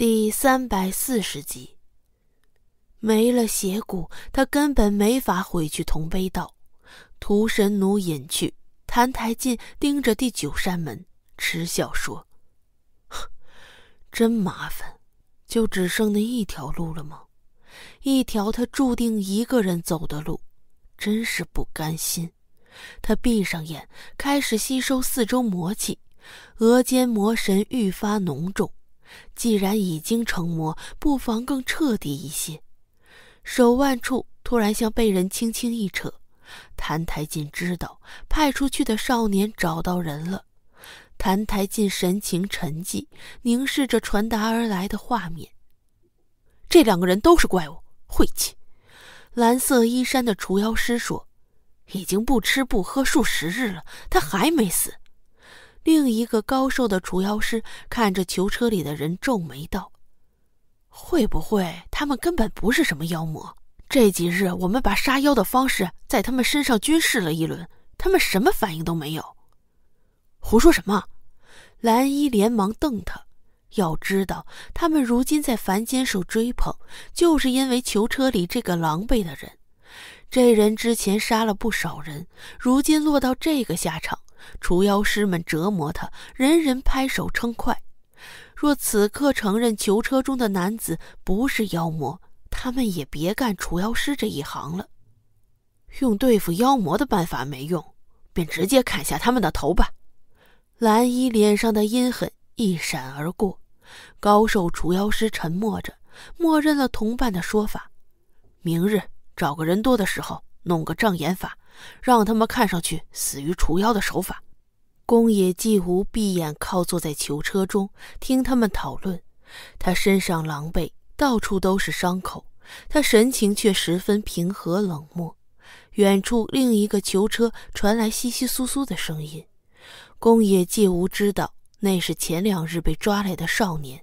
第三百四十集，没了邪骨，他根本没法毁去同悲道。屠神奴隐去，谭台进盯着第九扇门，嗤笑说：“真麻烦，就只剩那一条路了吗？一条他注定一个人走的路，真是不甘心。”他闭上眼，开始吸收四周魔气，额间魔神愈发浓重。既然已经成魔，不妨更彻底一些。手腕处突然像被人轻轻一扯，澹台烬知道派出去的少年找到人了。澹台烬神情沉寂，凝视着传达而来的画面。这两个人都是怪物，晦气。蓝色衣衫的除妖师说：“已经不吃不喝数十日了，他还没死。”另一个高瘦的除妖师看着囚车里的人，皱眉道：“会不会他们根本不是什么妖魔？这几日我们把杀妖的方式在他们身上均试了一轮，他们什么反应都没有。”“胡说什么！”蓝衣连忙瞪他。要知道，他们如今在凡间受追捧，就是因为囚车里这个狼狈的人。这人之前杀了不少人，如今落到这个下场。除妖师们折磨他，人人拍手称快。若此刻承认囚车中的男子不是妖魔，他们也别干除妖师这一行了。用对付妖魔的办法没用，便直接砍下他们的头吧。蓝衣脸上的阴狠一闪而过，高瘦除妖师沉默着，默认了同伴的说法。明日找个人多的时候，弄个障眼法。让他们看上去死于除妖的手法。宫野祭无闭眼靠坐在囚车中，听他们讨论。他身上狼狈，到处都是伤口，他神情却十分平和冷漠。远处另一个囚车传来窸窸窣窣的声音。宫野祭无知道那是前两日被抓来的少年。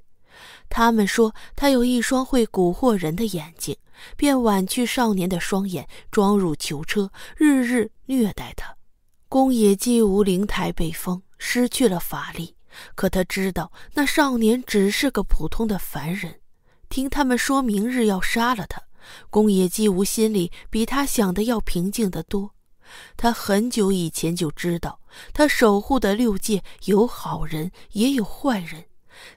他们说他有一双会蛊惑人的眼睛。便挽去少年的双眼，装入囚车，日日虐待他。公冶姬无灵台被封，失去了法力。可他知道那少年只是个普通的凡人。听他们说明日要杀了他，公冶姬无心里比他想的要平静得多。他很久以前就知道，他守护的六界有好人也有坏人，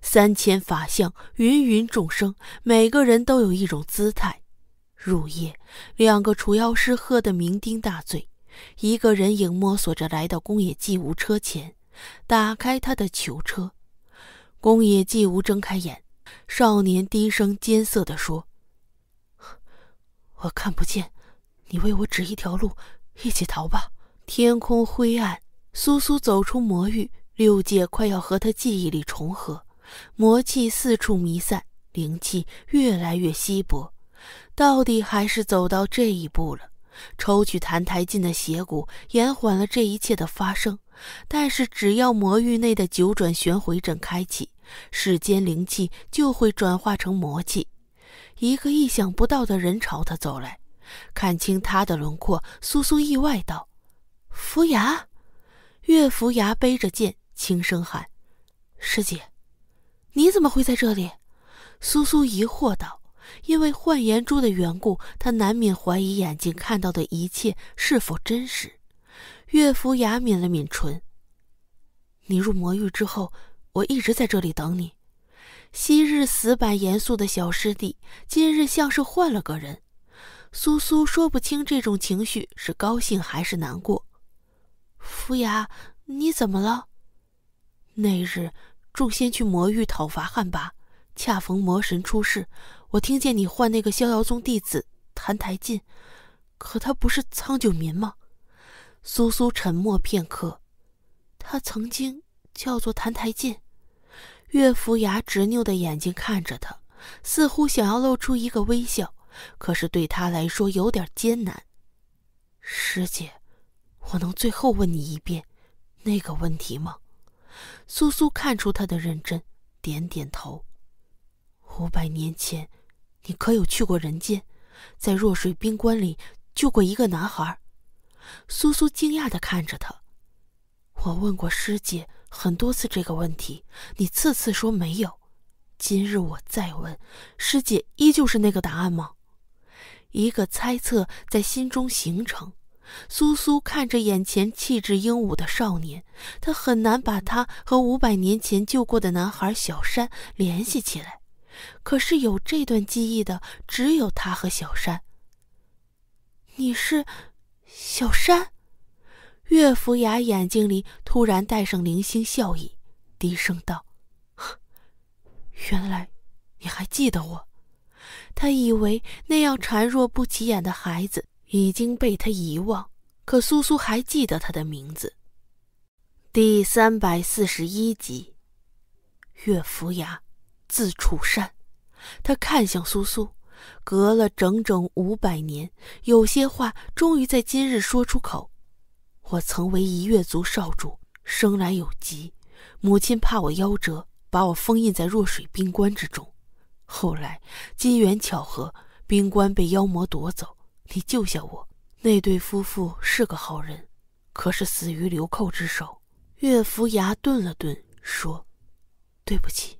三千法相，芸芸众生，每个人都有一种姿态。入夜，两个除妖师喝得酩酊大醉，一个人影摸索着来到宫野寂无车前，打开他的囚车。宫野寂无睁开眼，少年低声艰涩地说：“我看不见，你为我指一条路，一起逃吧。”天空灰暗，苏苏走出魔域，六界快要和他记忆里重合，魔气四处弥散，灵气越来越稀薄。到底还是走到这一步了。抽取澹台烬的邪骨，延缓了这一切的发生。但是，只要魔域内的九转玄回阵开启，世间灵气就会转化成魔气。一个意想不到的人朝他走来，看清他的轮廓，苏苏意外道：“扶牙，岳扶牙背着剑，轻声喊：‘师姐，你怎么会在这里？’”苏苏疑惑道。因为幻颜珠的缘故，他难免怀疑眼睛看到的一切是否真实。岳芙雅抿了抿唇：“你入魔域之后，我一直在这里等你。昔日死板严肃的小师弟，今日像是换了个人。”苏苏说不清这种情绪是高兴还是难过。福雅，你怎么了？那日众仙去魔域讨伐旱魃。恰逢魔神出世，我听见你唤那个逍遥宗弟子谭台进，可他不是苍九民吗？苏苏沉默片刻，他曾经叫做谭台进。岳福牙执拗的眼睛看着他，似乎想要露出一个微笑，可是对他来说有点艰难。师姐，我能最后问你一遍那个问题吗？苏苏看出他的认真，点点头。五百年前，你可有去过人间，在弱水冰棺里救过一个男孩？苏苏惊讶地看着他。我问过师姐很多次这个问题，你次次说没有。今日我再问，师姐依旧是那个答案吗？一个猜测在心中形成。苏苏看着眼前气质英武的少年，他很难把他和五百年前救过的男孩小山联系起来。可是有这段记忆的只有他和小山。你是小山？岳福雅眼睛里突然带上零星笑意，低声道：“原来你还记得我。”他以为那样孱弱不起眼的孩子已经被他遗忘，可苏苏还记得他的名字。第三百四十一集，岳福雅。字楚善，他看向苏苏，隔了整整五百年，有些话终于在今日说出口。我曾为一月族少主，生来有疾，母亲怕我夭折，把我封印在弱水冰棺之中。后来机缘巧合，冰棺被妖魔夺走，你救下我。那对夫妇是个好人，可是死于流寇之手。岳福牙顿了顿，说：“对不起。”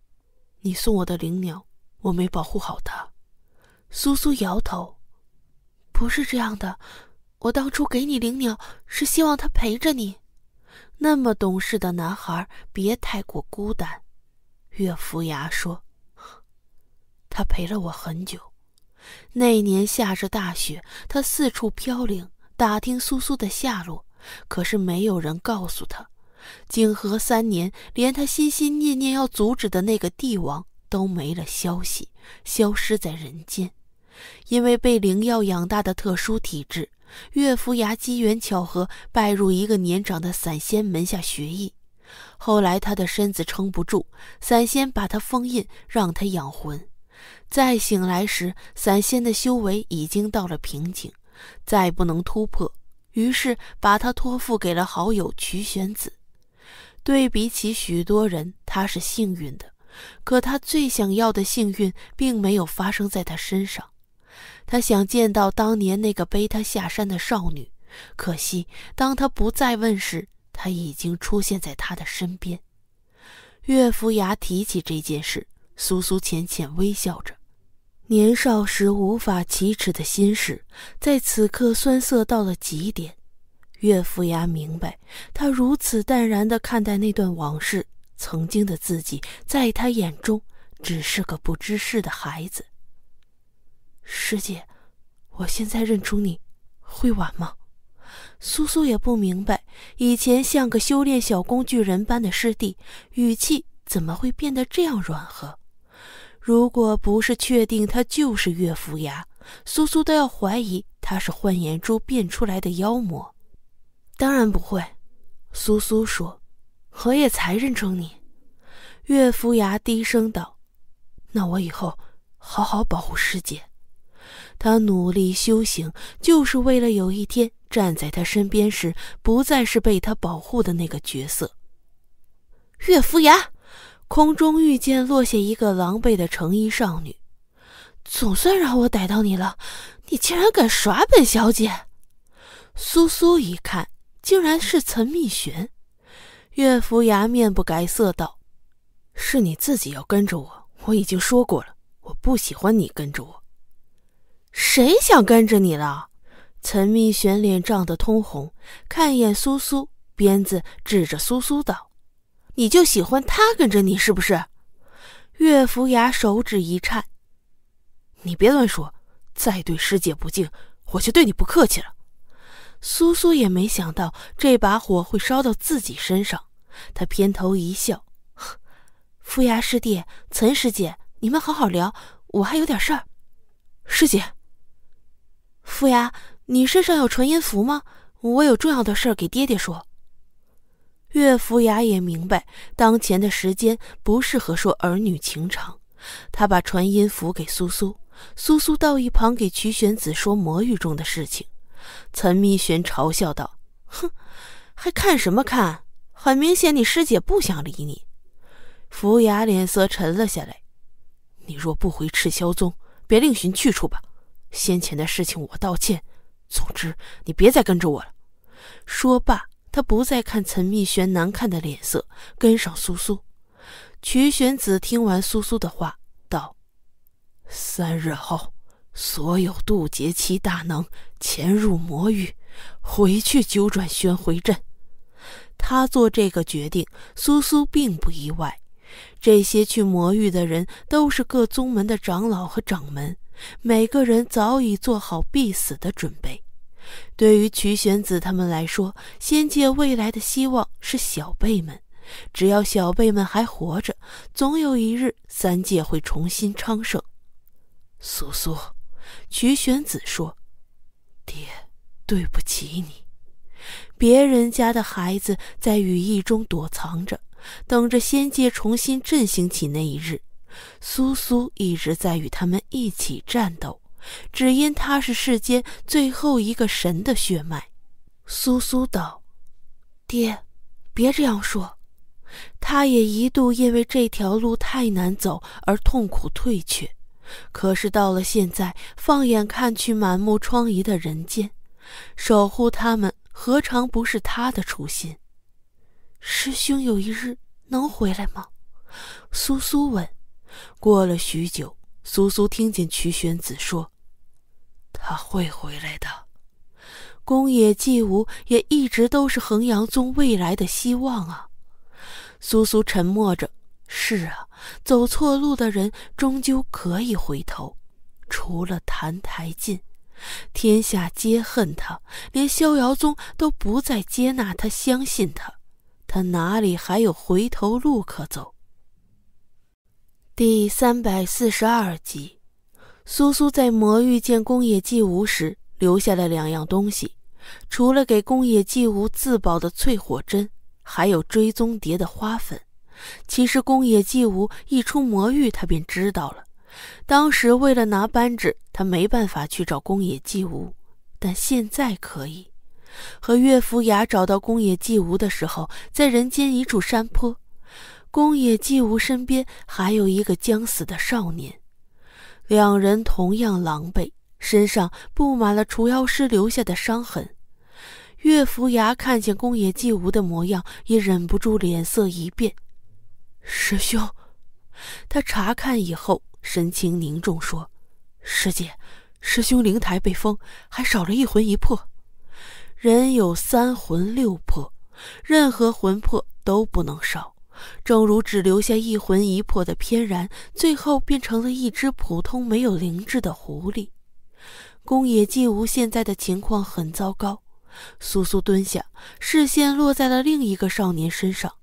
你送我的灵鸟，我没保护好它。苏苏摇头：“不是这样的，我当初给你灵鸟，是希望它陪着你，那么懂事的男孩，别太过孤单。”岳福牙说：“他陪了我很久。那年下着大雪，他四处飘零，打听苏苏的下落，可是没有人告诉他。”景和三年，连他心心念念要阻止的那个帝王都没了消息，消失在人间。因为被灵药养大的特殊体质，岳福牙机缘巧合拜入一个年长的散仙门下学艺。后来他的身子撑不住，散仙把他封印，让他养魂。再醒来时，散仙的修为已经到了瓶颈，再不能突破，于是把他托付给了好友瞿玄子。对比起许多人，他是幸运的，可他最想要的幸运并没有发生在他身上。他想见到当年那个背他下山的少女，可惜当他不再问时，他已经出现在他的身边。岳福牙提起这件事，苏苏浅浅微笑着，年少时无法启齿的心事，在此刻酸涩到了极点。岳父牙明白，他如此淡然地看待那段往事，曾经的自己在他眼中只是个不知事的孩子。师姐，我现在认出你，会晚吗？苏苏也不明白，以前像个修炼小工具人般的师弟，语气怎么会变得这样软和？如果不是确定他就是岳父牙，苏苏都要怀疑他是幻眼珠变出来的妖魔。当然不会，苏苏说：“我叶才认出你。”岳福牙低声道：“那我以后好好保护师姐。”他努力修行，就是为了有一天站在他身边时，不再是被他保护的那个角色。岳福牙，空中遇剑落下一个狼狈的橙衣少女，总算让我逮到你了！你竟然敢耍本小姐！苏苏一看。竟然是岑密玄，岳福牙面不改色道：“是你自己要跟着我，我已经说过了，我不喜欢你跟着我。”“谁想跟着你了？”岑密玄脸涨得通红，看一眼苏苏，鞭子指着苏苏道：“你就喜欢他跟着你是不是？”岳福牙手指一颤：“你别乱说，再对师姐不敬，我就对你不客气了。”苏苏也没想到这把火会烧到自己身上，他偏头一笑：“傅牙师弟，岑师姐，你们好好聊，我还有点事儿。”师姐，傅牙，你身上有传音符吗？我有重要的事儿给爹爹说。岳福雅也明白当前的时间不适合说儿女情长，他把传音符给苏苏，苏苏到一旁给曲玄子说魔域中的事情。岑密玄嘲笑道：“哼，还看什么看？很明显，你师姐不想理你。”福雅脸色沉了下来。你若不回赤霄宗，别另寻去处吧。先前的事情我道歉。总之，你别再跟着我了。说罢，他不再看岑密玄难看的脸色，跟上苏苏。曲玄子听完苏苏的话，道：“三日后。”所有渡劫期大能潜入魔域，回去九转玄回阵。他做这个决定，苏苏并不意外。这些去魔域的人都是各宗门的长老和掌门，每个人早已做好必死的准备。对于曲玄子他们来说，仙界未来的希望是小辈们。只要小辈们还活着，总有一日三界会重新昌盛。苏苏。曲玄子说：“爹，对不起你。别人家的孩子在羽翼中躲藏着，等着仙界重新振兴起那一日。苏苏一直在与他们一起战斗，只因他是世间最后一个神的血脉。”苏苏道：“爹，别这样说。他也一度因为这条路太难走而痛苦退却。”可是到了现在，放眼看去，满目疮痍的人间，守护他们，何尝不是他的初心？师兄有一日能回来吗？苏苏问。过了许久，苏苏听见曲玄子说：“他会回来的。”宫野继吾也一直都是衡阳宗未来的希望啊。苏苏沉默着。是啊，走错路的人终究可以回头，除了澹台烬，天下皆恨他，连逍遥宗都不再接纳他，相信他，他哪里还有回头路可走？第三百四十二集，苏苏在魔域见宫野寂无时，留下了两样东西，除了给宫野寂无自保的淬火针，还有追踪蝶的花粉。其实，公野祭无一出魔域，他便知道了。当时为了拿扳指，他没办法去找公野祭无，但现在可以。和岳福牙找到公野祭无的时候，在人间一处山坡，公野祭无身边还有一个将死的少年，两人同样狼狈，身上布满了除妖师留下的伤痕。岳福牙看见公野祭无的模样，也忍不住脸色一变。师兄，他查看以后，神情凝重说：“师姐，师兄灵台被封，还少了一魂一魄。人有三魂六魄，任何魂魄都不能少。正如只留下一魂一魄的翩然，最后变成了一只普通没有灵智的狐狸。宫野寂无现在的情况很糟糕。”苏苏蹲下，视线落在了另一个少年身上。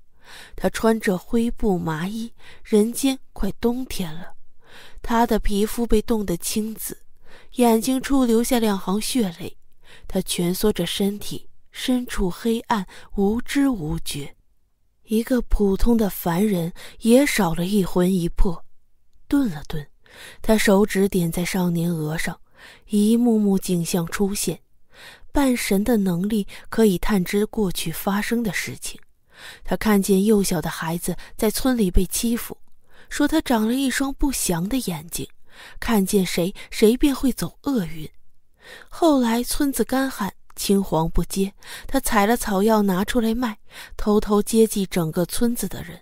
他穿着灰布麻衣，人间快冬天了，他的皮肤被冻得青紫，眼睛处留下两行血泪。他蜷缩着身体，身处黑暗，无知无觉。一个普通的凡人也少了一魂一魄。顿了顿，他手指点在少年额上，一幕幕景象出现。半神的能力可以探知过去发生的事情。他看见幼小的孩子在村里被欺负，说他长了一双不祥的眼睛，看见谁谁便会走厄运。后来村子干旱，青黄不接，他采了草药拿出来卖，偷偷接济整个村子的人。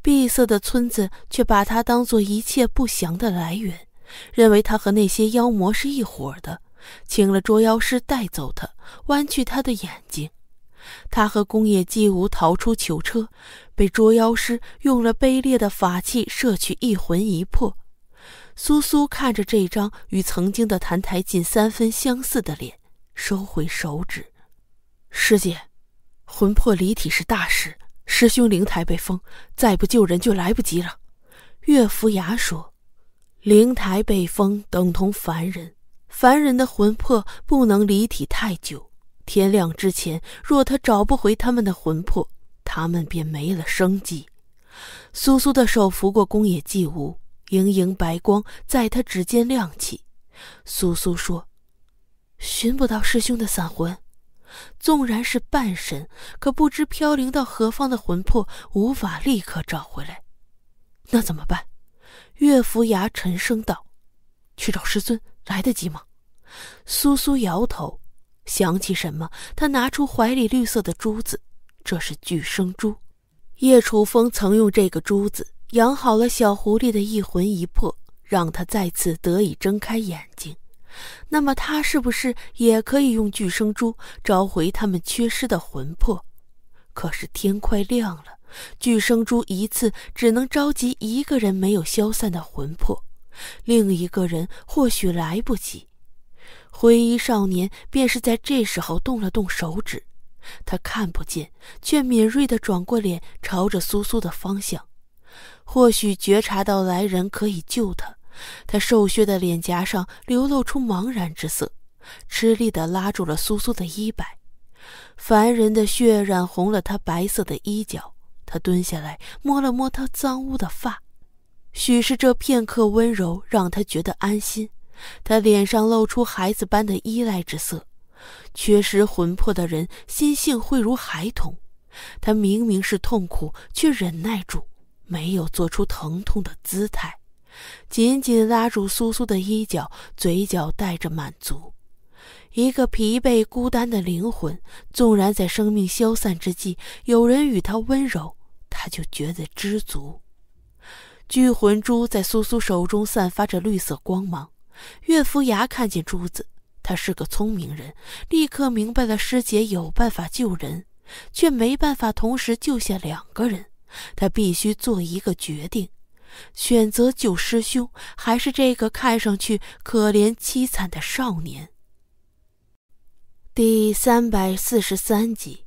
闭塞的村子却把他当做一切不祥的来源，认为他和那些妖魔是一伙的，请了捉妖师带走他，弯曲他的眼睛。他和宫野姬吾逃出囚车，被捉妖师用了卑劣的法器摄取一魂一魄。苏苏看着这张与曾经的谭台近三分相似的脸，收回手指。师姐，魂魄离体是大事。师兄灵台被封，再不救人就来不及了。岳福牙说：“灵台被封等同凡人，凡人的魂魄不能离体太久。”天亮之前，若他找不回他们的魂魄，他们便没了生机。苏苏的手拂过宫野祭吾，莹莹白光在他指尖亮起。苏苏说：“寻不到师兄的散魂，纵然是半神，可不知飘零到何方的魂魄，无法立刻找回来。那怎么办？”岳福牙沉声道：“去找师尊，来得及吗？”苏苏摇头。想起什么，他拿出怀里绿色的珠子，这是巨生珠。叶楚风曾用这个珠子养好了小狐狸的一魂一魄，让他再次得以睁开眼睛。那么，他是不是也可以用巨生珠召回他们缺失的魂魄？可是天快亮了，巨生珠一次只能召集一个人没有消散的魂魄，另一个人或许来不及。灰衣少年便是在这时候动了动手指，他看不见，却敏锐地转过脸，朝着苏苏的方向。或许觉察到来人可以救他，他瘦削的脸颊上流露出茫然之色，吃力地拉住了苏苏的衣摆。凡人的血染红了他白色的衣角，他蹲下来摸了摸他脏污的发，许是这片刻温柔让他觉得安心。他脸上露出孩子般的依赖之色，缺失魂魄的人心性会如孩童。他明明是痛苦，却忍耐住，没有做出疼痛的姿态，紧紧拉住苏苏的衣角，嘴角带着满足。一个疲惫孤单的灵魂，纵然在生命消散之际，有人与他温柔，他就觉得知足。聚魂珠在苏苏手中散发着绿色光芒。岳福牙看见珠子，他是个聪明人，立刻明白了师姐有办法救人，却没办法同时救下两个人。他必须做一个决定：选择救师兄，还是这个看上去可怜凄惨的少年？第三百四十三集，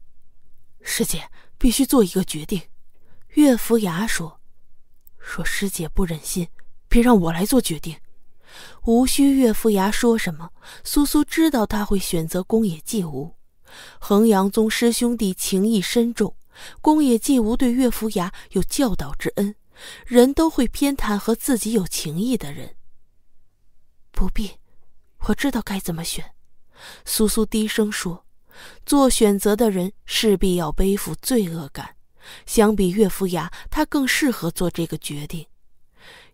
师姐必须做一个决定。岳福牙说：“若师姐不忍心，便让我来做决定。”无需岳父牙说什么，苏苏知道他会选择宫野寂无。衡阳宗师兄弟情谊深重，宫野寂无对岳父牙有教导之恩，人都会偏袒和自己有情谊的人。不必，我知道该怎么选。苏苏低声说：“做选择的人势必要背负罪恶感，相比岳父牙，他更适合做这个决定。”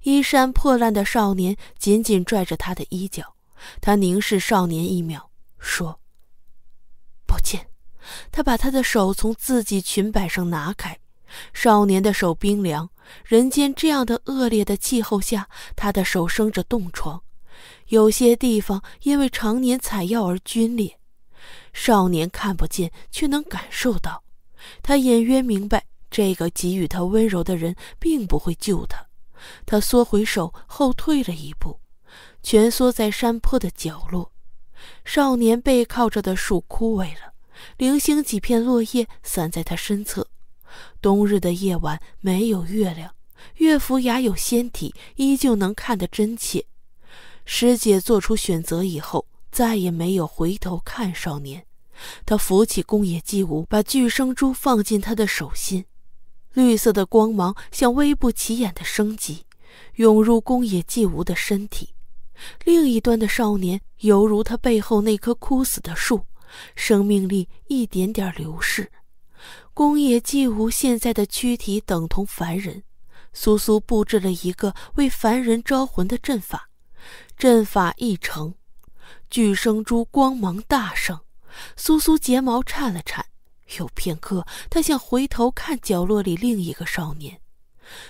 衣衫破烂的少年紧紧拽着他的衣角，他凝视少年一秒，说：“抱歉。”他把他的手从自己裙摆上拿开，少年的手冰凉。人间这样的恶劣的气候下，他的手生着冻疮，有些地方因为常年采药而皲裂。少年看不见，却能感受到。他隐约明白，这个给予他温柔的人并不会救他。他缩回手，后退了一步，蜷缩在山坡的角落。少年背靠着的树枯萎了，零星几片落叶散在他身侧。冬日的夜晚没有月亮，乐府雅有仙体，依旧能看得真切。师姐做出选择以后，再也没有回头看少年。他扶起宫野姬吾，把巨生珠放进他的手心。绿色的光芒像微不起眼的生机，涌入宫野寂无的身体。另一端的少年犹如他背后那棵枯死的树，生命力一点点流逝。宫野寂无现在的躯体等同凡人。苏苏布置了一个为凡人招魂的阵法，阵法一成，巨生珠光芒大盛。苏苏睫毛颤了颤。有片刻，他想回头看角落里另一个少年，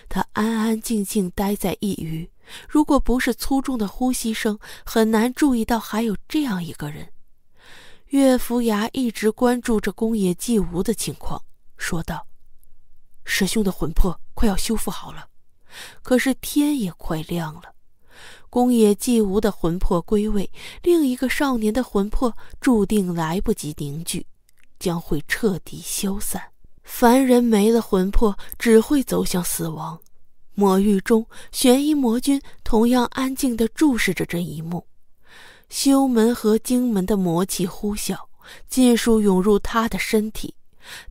他安安静静待在一隅，如果不是粗重的呼吸声，很难注意到还有这样一个人。岳福牙一直关注着公野季吾的情况，说道：“师兄的魂魄快要修复好了，可是天也快亮了。公野季吾的魂魄归位，另一个少年的魂魄注定来不及凝聚。”将会彻底消散，凡人没了魂魄，只会走向死亡。魔域中，玄一魔君同样安静地注视着这一幕。修门和京门的魔气呼啸，尽数涌入他的身体。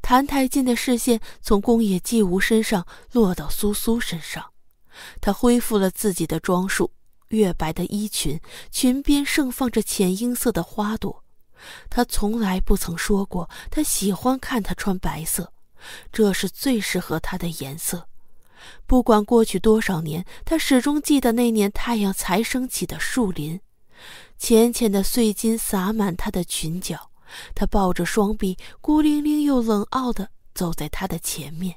谭台进的视线从宫野寂无身上落到苏苏身上，他恢复了自己的装束，月白的衣裙，裙边盛放着浅樱色的花朵。他从来不曾说过他喜欢看他穿白色，这是最适合他的颜色。不管过去多少年，他始终记得那年太阳才升起的树林，浅浅的碎金洒满他的裙角。他抱着双臂，孤零零又冷傲地走在他的前面，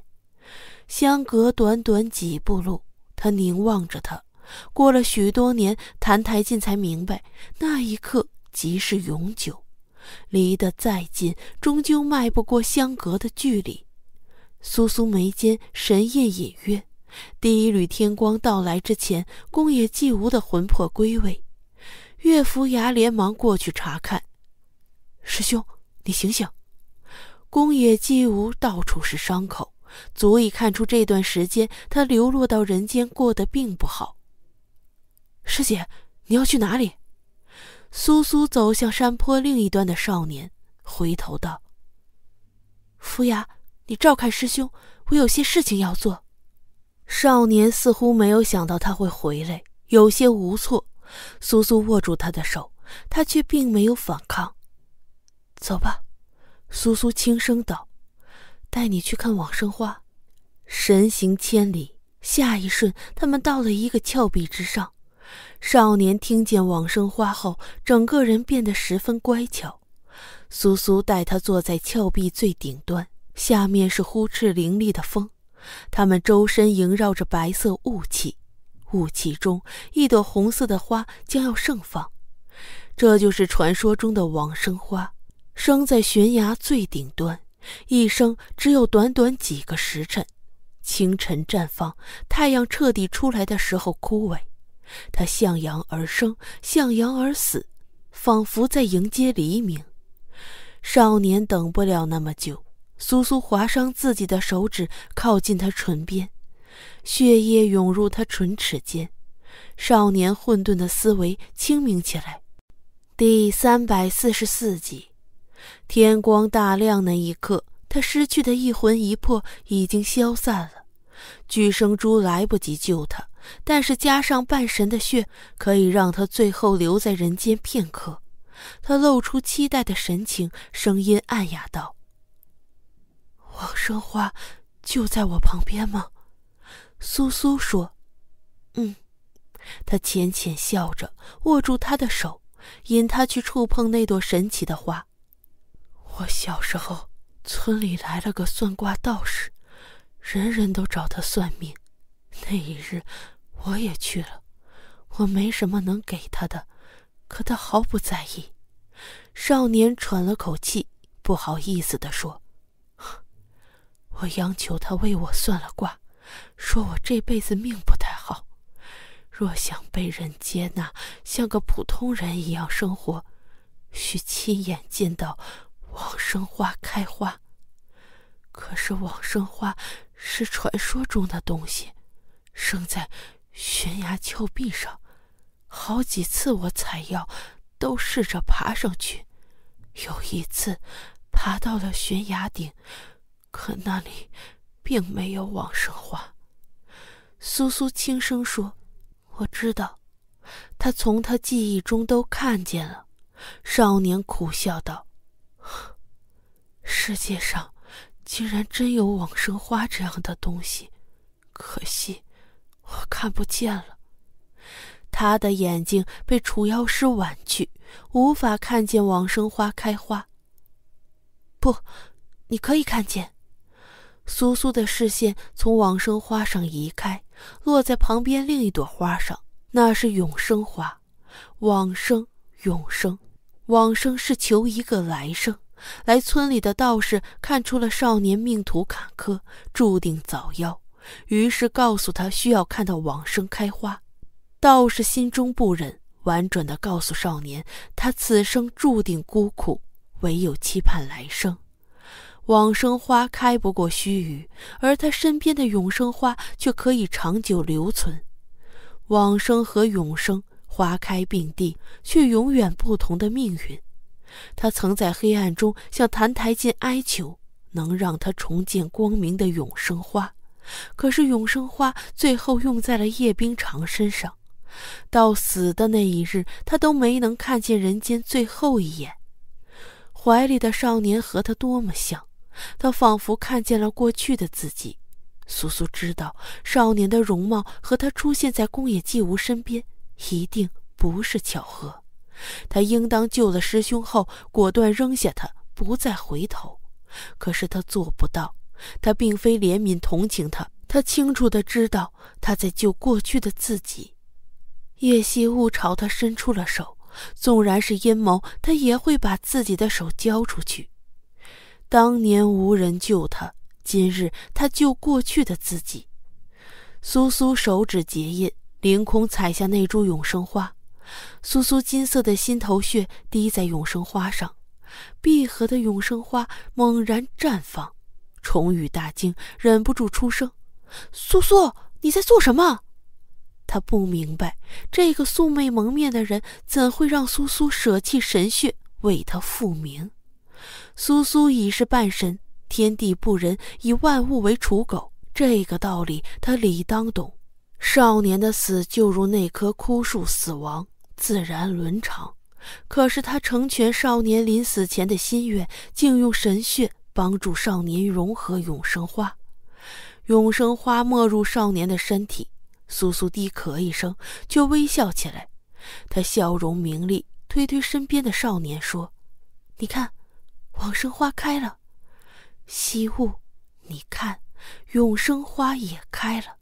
相隔短短几步路。他凝望着他。过了许多年，谭台进才明白，那一刻即是永久。离得再近，终究迈不过相隔的距离。苏苏眉间神焰隐约，第一缕天光到来之前，宫野寂无的魂魄归位。岳福牙连忙过去查看：“师兄，你醒醒！”宫野寂无到处是伤口，足以看出这段时间他流落到人间过得并不好。师姐，你要去哪里？苏苏走向山坡另一端的少年，回头道：“扶雅，你照看师兄，我有些事情要做。”少年似乎没有想到他会回来，有些无措。苏苏握住他的手，他却并没有反抗。走吧，苏苏轻声道：“带你去看往生花。”神行千里，下一瞬，他们到了一个峭壁之上。少年听见往生花后，整个人变得十分乖巧。苏苏带他坐在峭壁最顶端，下面是呼哧凌厉的风，他们周身萦绕着白色雾气，雾气中一朵红色的花将要盛放，这就是传说中的往生花，生在悬崖最顶端，一生只有短短几个时辰，清晨绽放，太阳彻底出来的时候枯萎。他向阳而生，向阳而死，仿佛在迎接黎明。少年等不了那么久，苏苏划伤自己的手指，靠近他唇边，血液涌入他唇齿间。少年混沌的思维清明起来。第三百四十四集，天光大亮那一刻，他失去的一魂一魄已经消散了，巨生珠来不及救他。但是加上半神的血，可以让他最后留在人间片刻。他露出期待的神情，声音暗哑道：“王生花，就在我旁边吗？”苏苏说：“嗯。”他浅浅笑着，握住他的手，引他去触碰那朵神奇的花。我小时候，村里来了个算卦道士，人人都找他算命。那一日。我也去了，我没什么能给他的，可他毫不在意。少年喘了口气，不好意思的说：“ 我央求他为我算了卦，说我这辈子命不太好，若想被人接纳，像个普通人一样生活，需亲眼见到往生花开花。可是往生花是传说中的东西，生在……”悬崖峭壁上，好几次我采药，都试着爬上去。有一次，爬到了悬崖顶，可那里并没有往生花。苏苏轻声说：“我知道，他从他记忆中都看见了。”少年苦笑道：“世界上竟然真有往生花这样的东西，可惜。”我看不见了，他的眼睛被除妖师剜去，无法看见往生花开花。不，你可以看见。苏苏的视线从往生花上移开，落在旁边另一朵花上，那是永生花。往生，永生，往生是求一个来生。来村里的道士看出了少年命途坎坷，注定早夭。于是告诉他需要看到往生开花，道士心中不忍，婉转地告诉少年，他此生注定孤苦，唯有期盼来生。往生花开不过须臾，而他身边的永生花却可以长久留存。往生和永生花开并蒂，却永远不同的命运。他曾在黑暗中向澹台烬哀求，能让他重见光明的永生花。可是永生花最后用在了叶冰裳身上，到死的那一日，他都没能看见人间最后一眼。怀里的少年和他多么像，他仿佛看见了过去的自己。苏苏知道，少年的容貌和他出现在宫野祭无身边一定不是巧合，他应当救了师兄后，果断扔下他，不再回头。可是他做不到。他并非怜悯同情他，他清楚地知道他在救过去的自己。叶夕雾朝他伸出了手，纵然是阴谋，他也会把自己的手交出去。当年无人救他，今日他救过去的自己。苏苏手指结印，凌空采下那株永生花。苏苏金色的心头血滴在永生花上，闭合的永生花猛然绽放。重宇大惊，忍不住出声：“苏苏，你在做什么？”他不明白，这个素昧蒙面的人怎会让苏苏舍弃神血为他复明。苏苏已是半神，天地不仁，以万物为刍狗，这个道理他理当懂。少年的死就如那棵枯树死亡，自然伦常。可是他成全少年临死前的心愿，竟用神血。帮助少年融合永生花，永生花没入少年的身体。苏苏低咳一声，就微笑起来。他笑容明丽，推推身边的少年说：“你看，往生花开了。西雾，你看，永生花也开了。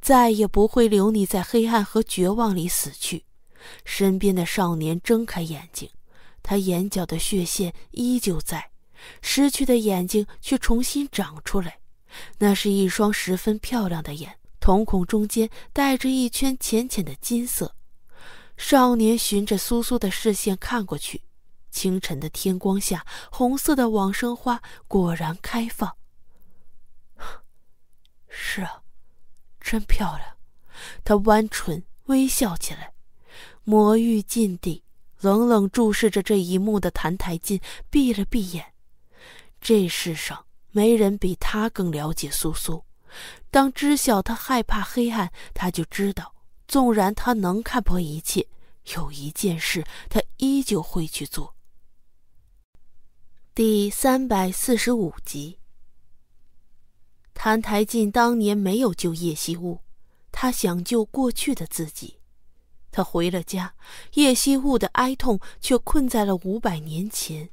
再也不会留你在黑暗和绝望里死去。”身边的少年睁开眼睛，他眼角的血线依旧在。失去的眼睛却重新长出来，那是一双十分漂亮的眼，瞳孔中间带着一圈浅浅的金色。少年循着苏苏的视线看过去，清晨的天光下，红色的往生花果然开放。是啊，真漂亮。他弯唇微笑起来。魔域禁地，冷冷注视着这一幕的澹台烬闭了闭眼。这世上没人比他更了解苏苏。当知晓他害怕黑暗，他就知道，纵然他能看破一切，有一件事他依旧会去做。第三百四十五集。谭台进当年没有救叶夕雾，他想救过去的自己。他回了家，叶夕雾的哀痛却困在了五百年前。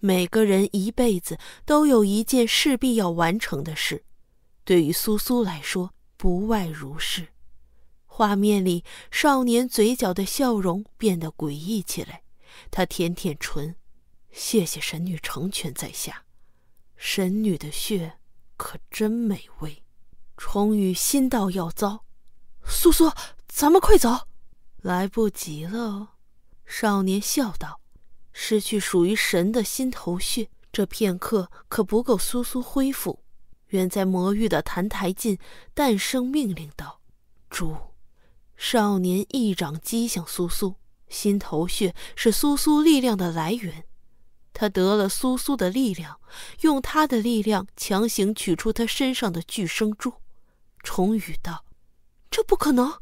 每个人一辈子都有一件势必要完成的事，对于苏苏来说，不外如是。画面里，少年嘴角的笑容变得诡异起来，他舔舔唇：“谢谢神女成全在下，神女的血可真美味。”重宇心道要糟：“苏苏，咱们快走，来不及了。”少年笑道。失去属于神的心头血，这片刻可不够苏苏恢复。远在魔域的澹台烬诞生，命令道：“主，少年一掌击向苏苏。心头血是苏苏力量的来源，他得了苏苏的力量，用他的力量强行取出他身上的巨生珠。”重语道：“这不可能。”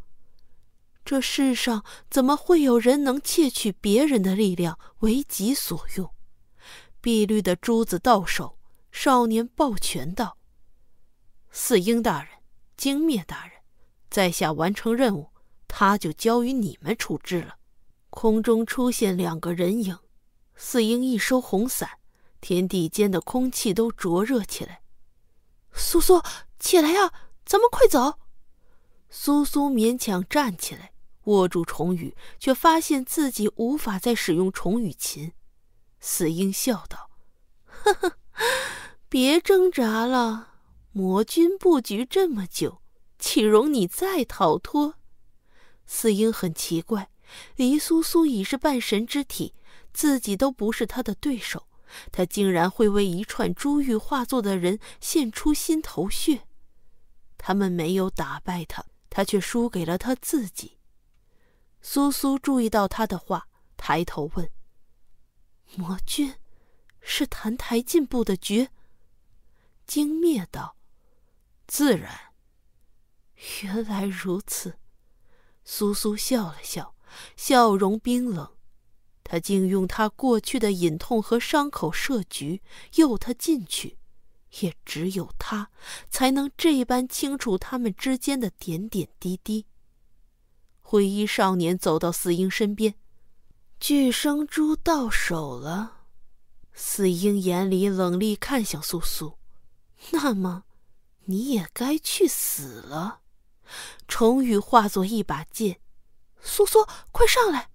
这世上怎么会有人能窃取别人的力量为己所用？碧绿的珠子到手，少年抱拳道：“四英大人，精灭大人，在下完成任务，他就交于你们处置了。”空中出现两个人影，四英一收红伞，天地间的空气都灼热起来。苏苏，起来呀，咱们快走！苏苏勉强站起来。握住虫羽，却发现自己无法再使用虫羽琴。死婴笑道：“呵呵，别挣扎了，魔君布局这么久，岂容你再逃脱？”死婴很奇怪，黎苏苏已是半神之体，自己都不是他的对手，他竟然会为一串珠玉化作的人献出心头血。他们没有打败他，他却输给了他自己。苏苏注意到他的话，抬头问：“魔君，是澹台进布的局。”惊灭道：“自然。”原来如此，苏苏笑了笑，笑容冰冷。他竟用他过去的隐痛和伤口设局，诱他进去。也只有他，才能这般清楚他们之间的点点滴滴。灰衣少年走到四英身边，巨生珠到手了。四英眼里冷厉，看向苏苏。那么，你也该去死了。重羽化作一把剑，苏苏，快上来！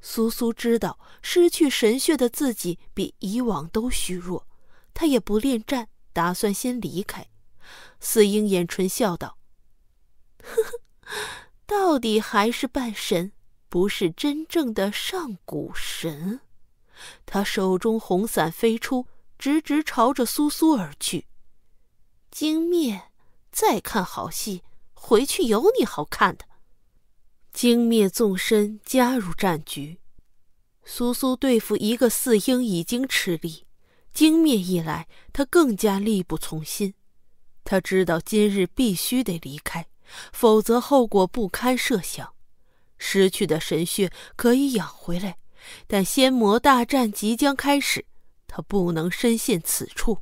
苏苏知道失去神血的自己比以往都虚弱，他也不恋战，打算先离开。四英眼唇笑道：“呵呵。”到底还是半神，不是真正的上古神。他手中红伞飞出，直直朝着苏苏而去。精灭，再看好戏，回去有你好看的。精灭纵身加入战局，苏苏对付一个四英已经吃力，精灭一来，他更加力不从心。他知道今日必须得离开。否则后果不堪设想。失去的神血可以养回来，但仙魔大战即将开始，他不能深陷此处。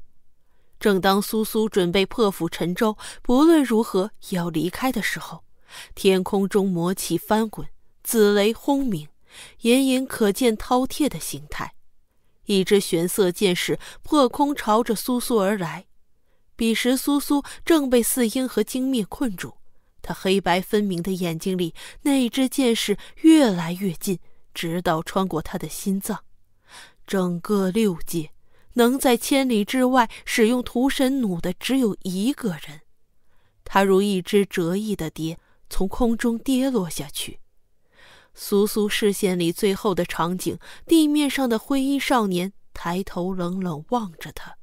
正当苏苏准备破釜沉舟，不论如何也要离开的时候，天空中魔气翻滚，紫雷轰鸣，隐隐可见饕餮的形态。一只玄色箭矢破空朝着苏苏而来。彼时苏苏正被四英和精灭困住。他黑白分明的眼睛里，那支箭矢越来越近，直到穿过他的心脏。整个六界，能在千里之外使用屠神弩的只有一个人。他如一只折翼的蝶，从空中跌落下去。苏苏视线里最后的场景：地面上的灰衣少年抬头冷冷望着他。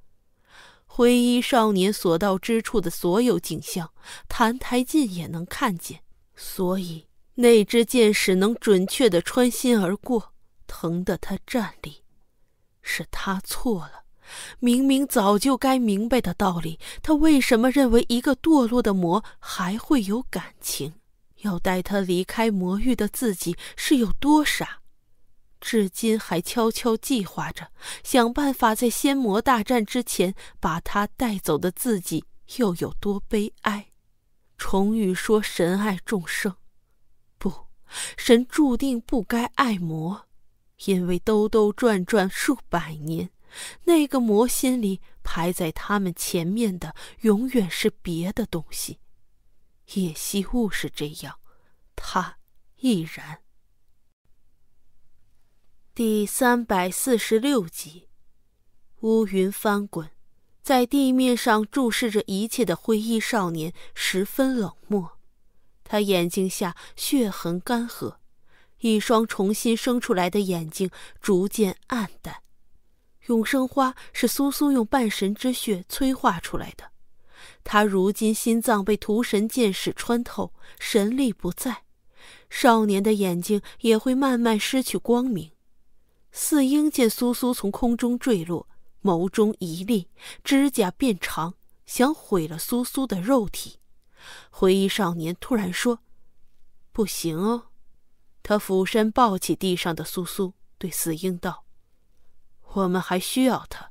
灰衣少年所到之处的所有景象，澹台烬也能看见。所以那支箭矢能准确的穿心而过，疼得他站立。是他错了，明明早就该明白的道理，他为什么认为一个堕落的魔还会有感情？要带他离开魔域的自己是有多傻？至今还悄悄计划着，想办法在仙魔大战之前把他带走的自己又有多悲哀？重玉说：“神爱众生，不，神注定不该爱魔，因为兜兜转转数百年，那个魔心里排在他们前面的永远是别的东西。叶夕雾是这样，他亦然。”第三百四十六集，乌云翻滚，在地面上注视着一切的灰衣少年十分冷漠。他眼睛下血痕干涸，一双重新生出来的眼睛逐渐暗淡。永生花是苏苏用半神之血催化出来的，他如今心脏被屠神剑士穿透，神力不在，少年的眼睛也会慢慢失去光明。四英见苏苏从空中坠落，眸中一厉，指甲变长，想毁了苏苏的肉体。灰衣少年突然说：“不行哦。”他俯身抱起地上的苏苏，对四英道：“我们还需要他。”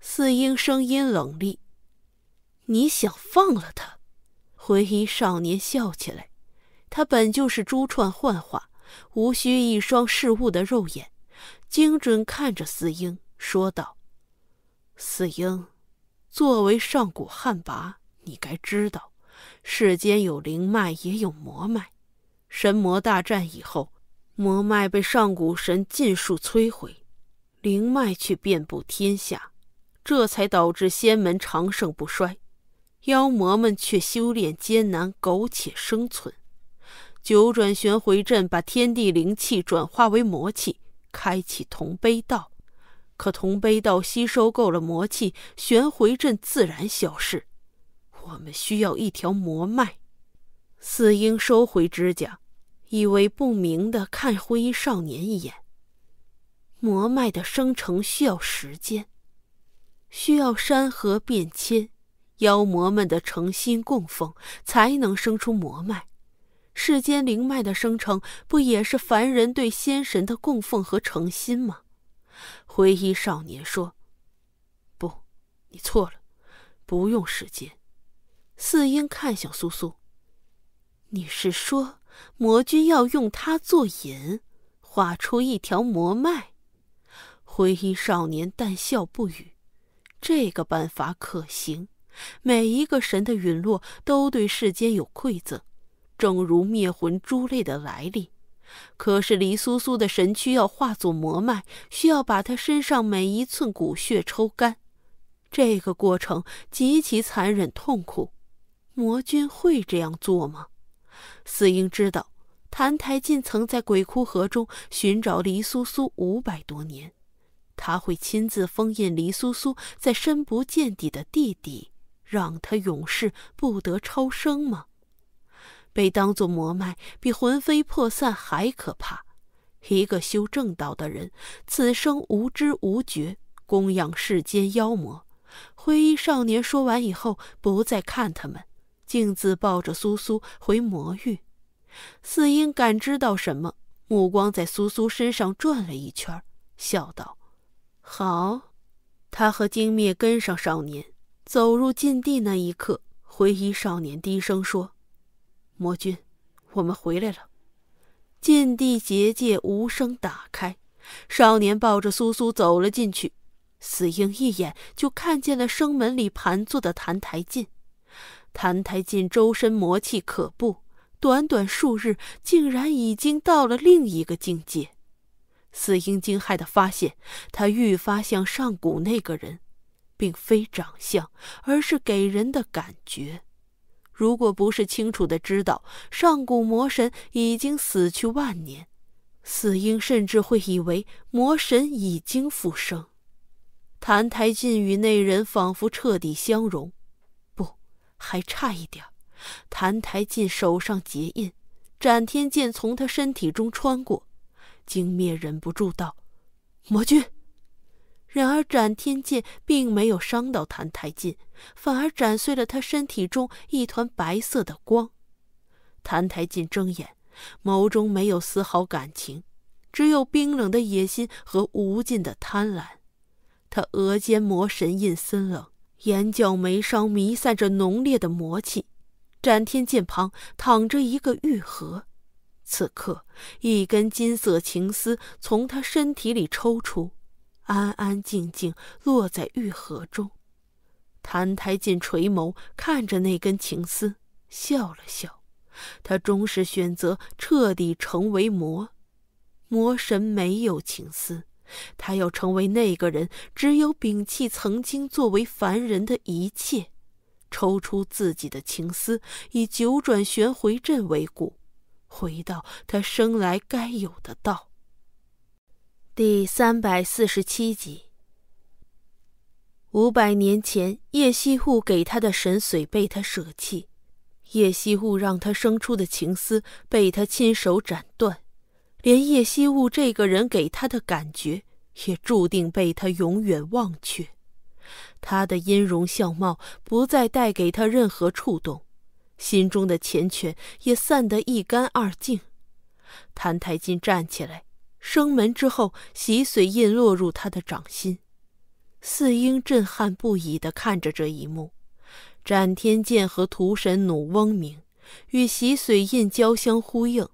四英声音冷厉：“你想放了他？”灰衣少年笑起来：“他本就是珠串幻化，无需一双视物的肉眼。”精准看着司英说道：“司英，作为上古旱魃，你该知道，世间有灵脉，也有魔脉。神魔大战以后，魔脉被上古神尽数摧毁，灵脉却遍布天下，这才导致仙门长盛不衰，妖魔们却修炼艰难，苟且生存。九转玄回阵把天地灵气转化为魔气。”开启同杯道，可同杯道吸收够了魔气，玄回阵自然消失。我们需要一条魔脉。死婴收回指甲，意味不明的看灰衣少年一眼。魔脉的生成需要时间，需要山河变迁，妖魔们的诚心供奉，才能生出魔脉。世间灵脉的生成，不也是凡人对仙神的供奉和诚心吗？灰衣少年说：“不，你错了。不用时间。”四英看向苏苏：“你是说魔君要用它做引，画出一条魔脉？”灰衣少年淡笑不语：“这个办法可行。每一个神的陨落，都对世间有馈赠。”正如灭魂珠泪的来历，可是黎苏苏的神躯要化作魔脉，需要把他身上每一寸骨血抽干，这个过程极其残忍痛苦。魔君会这样做吗？死婴知道，澹台烬曾在鬼哭河中寻找黎苏苏五百多年，他会亲自封印黎苏苏在深不见底的地底，让他永世不得超生吗？被当作魔脉，比魂飞魄散还可怕。一个修正道的人，此生无知无觉，供养世间妖魔。灰衣少年说完以后，不再看他们，径自抱着苏苏回魔域。四英感知到什么，目光在苏苏身上转了一圈，笑道：“好。”他和精灭跟上少年，走入禁地那一刻，灰衣少年低声说。魔君，我们回来了。禁地结界无声打开，少年抱着苏苏走了进去。死婴一眼就看见了生门里盘坐的澹台烬。澹台烬周身魔气可怖，短短数日竟然已经到了另一个境界。死婴惊骇的发现，他愈发像上古那个人，并非长相，而是给人的感觉。如果不是清楚的知道上古魔神已经死去万年，死婴甚至会以为魔神已经复生。澹台烬与那人仿佛彻底相融，不，还差一点。澹台烬手上结印，斩天剑从他身体中穿过。惊灭忍不住道：“魔君。”然而，斩天剑并没有伤到谭太进，反而斩碎了他身体中一团白色的光。谭太进睁眼，眸中没有丝毫感情，只有冰冷的野心和无尽的贪婪。他额间魔神印森冷，眼角眉梢弥散着浓烈的魔气。斩天剑旁躺着一个玉盒，此刻一根金色情丝从他身体里抽出。安安静静落在玉盒中，谭台进垂眸看着那根情丝，笑了笑。他终是选择彻底成为魔。魔神没有情丝，他要成为那个人，只有摒弃曾经作为凡人的一切，抽出自己的情丝，以九转玄回阵为骨，回到他生来该有的道。第三百四十七集。五百年前，叶夕雾给他的神髓被他舍弃，叶夕雾让他生出的情丝被他亲手斩断，连叶夕雾这个人给他的感觉也注定被他永远忘却。他的音容笑貌不再带给他任何触动，心中的缱绻也散得一干二净。谭太金站起来。生门之后，洗髓印落入他的掌心。四英震撼不已地看着这一幕，斩天剑和屠神弩嗡鸣，与洗髓印交相呼应。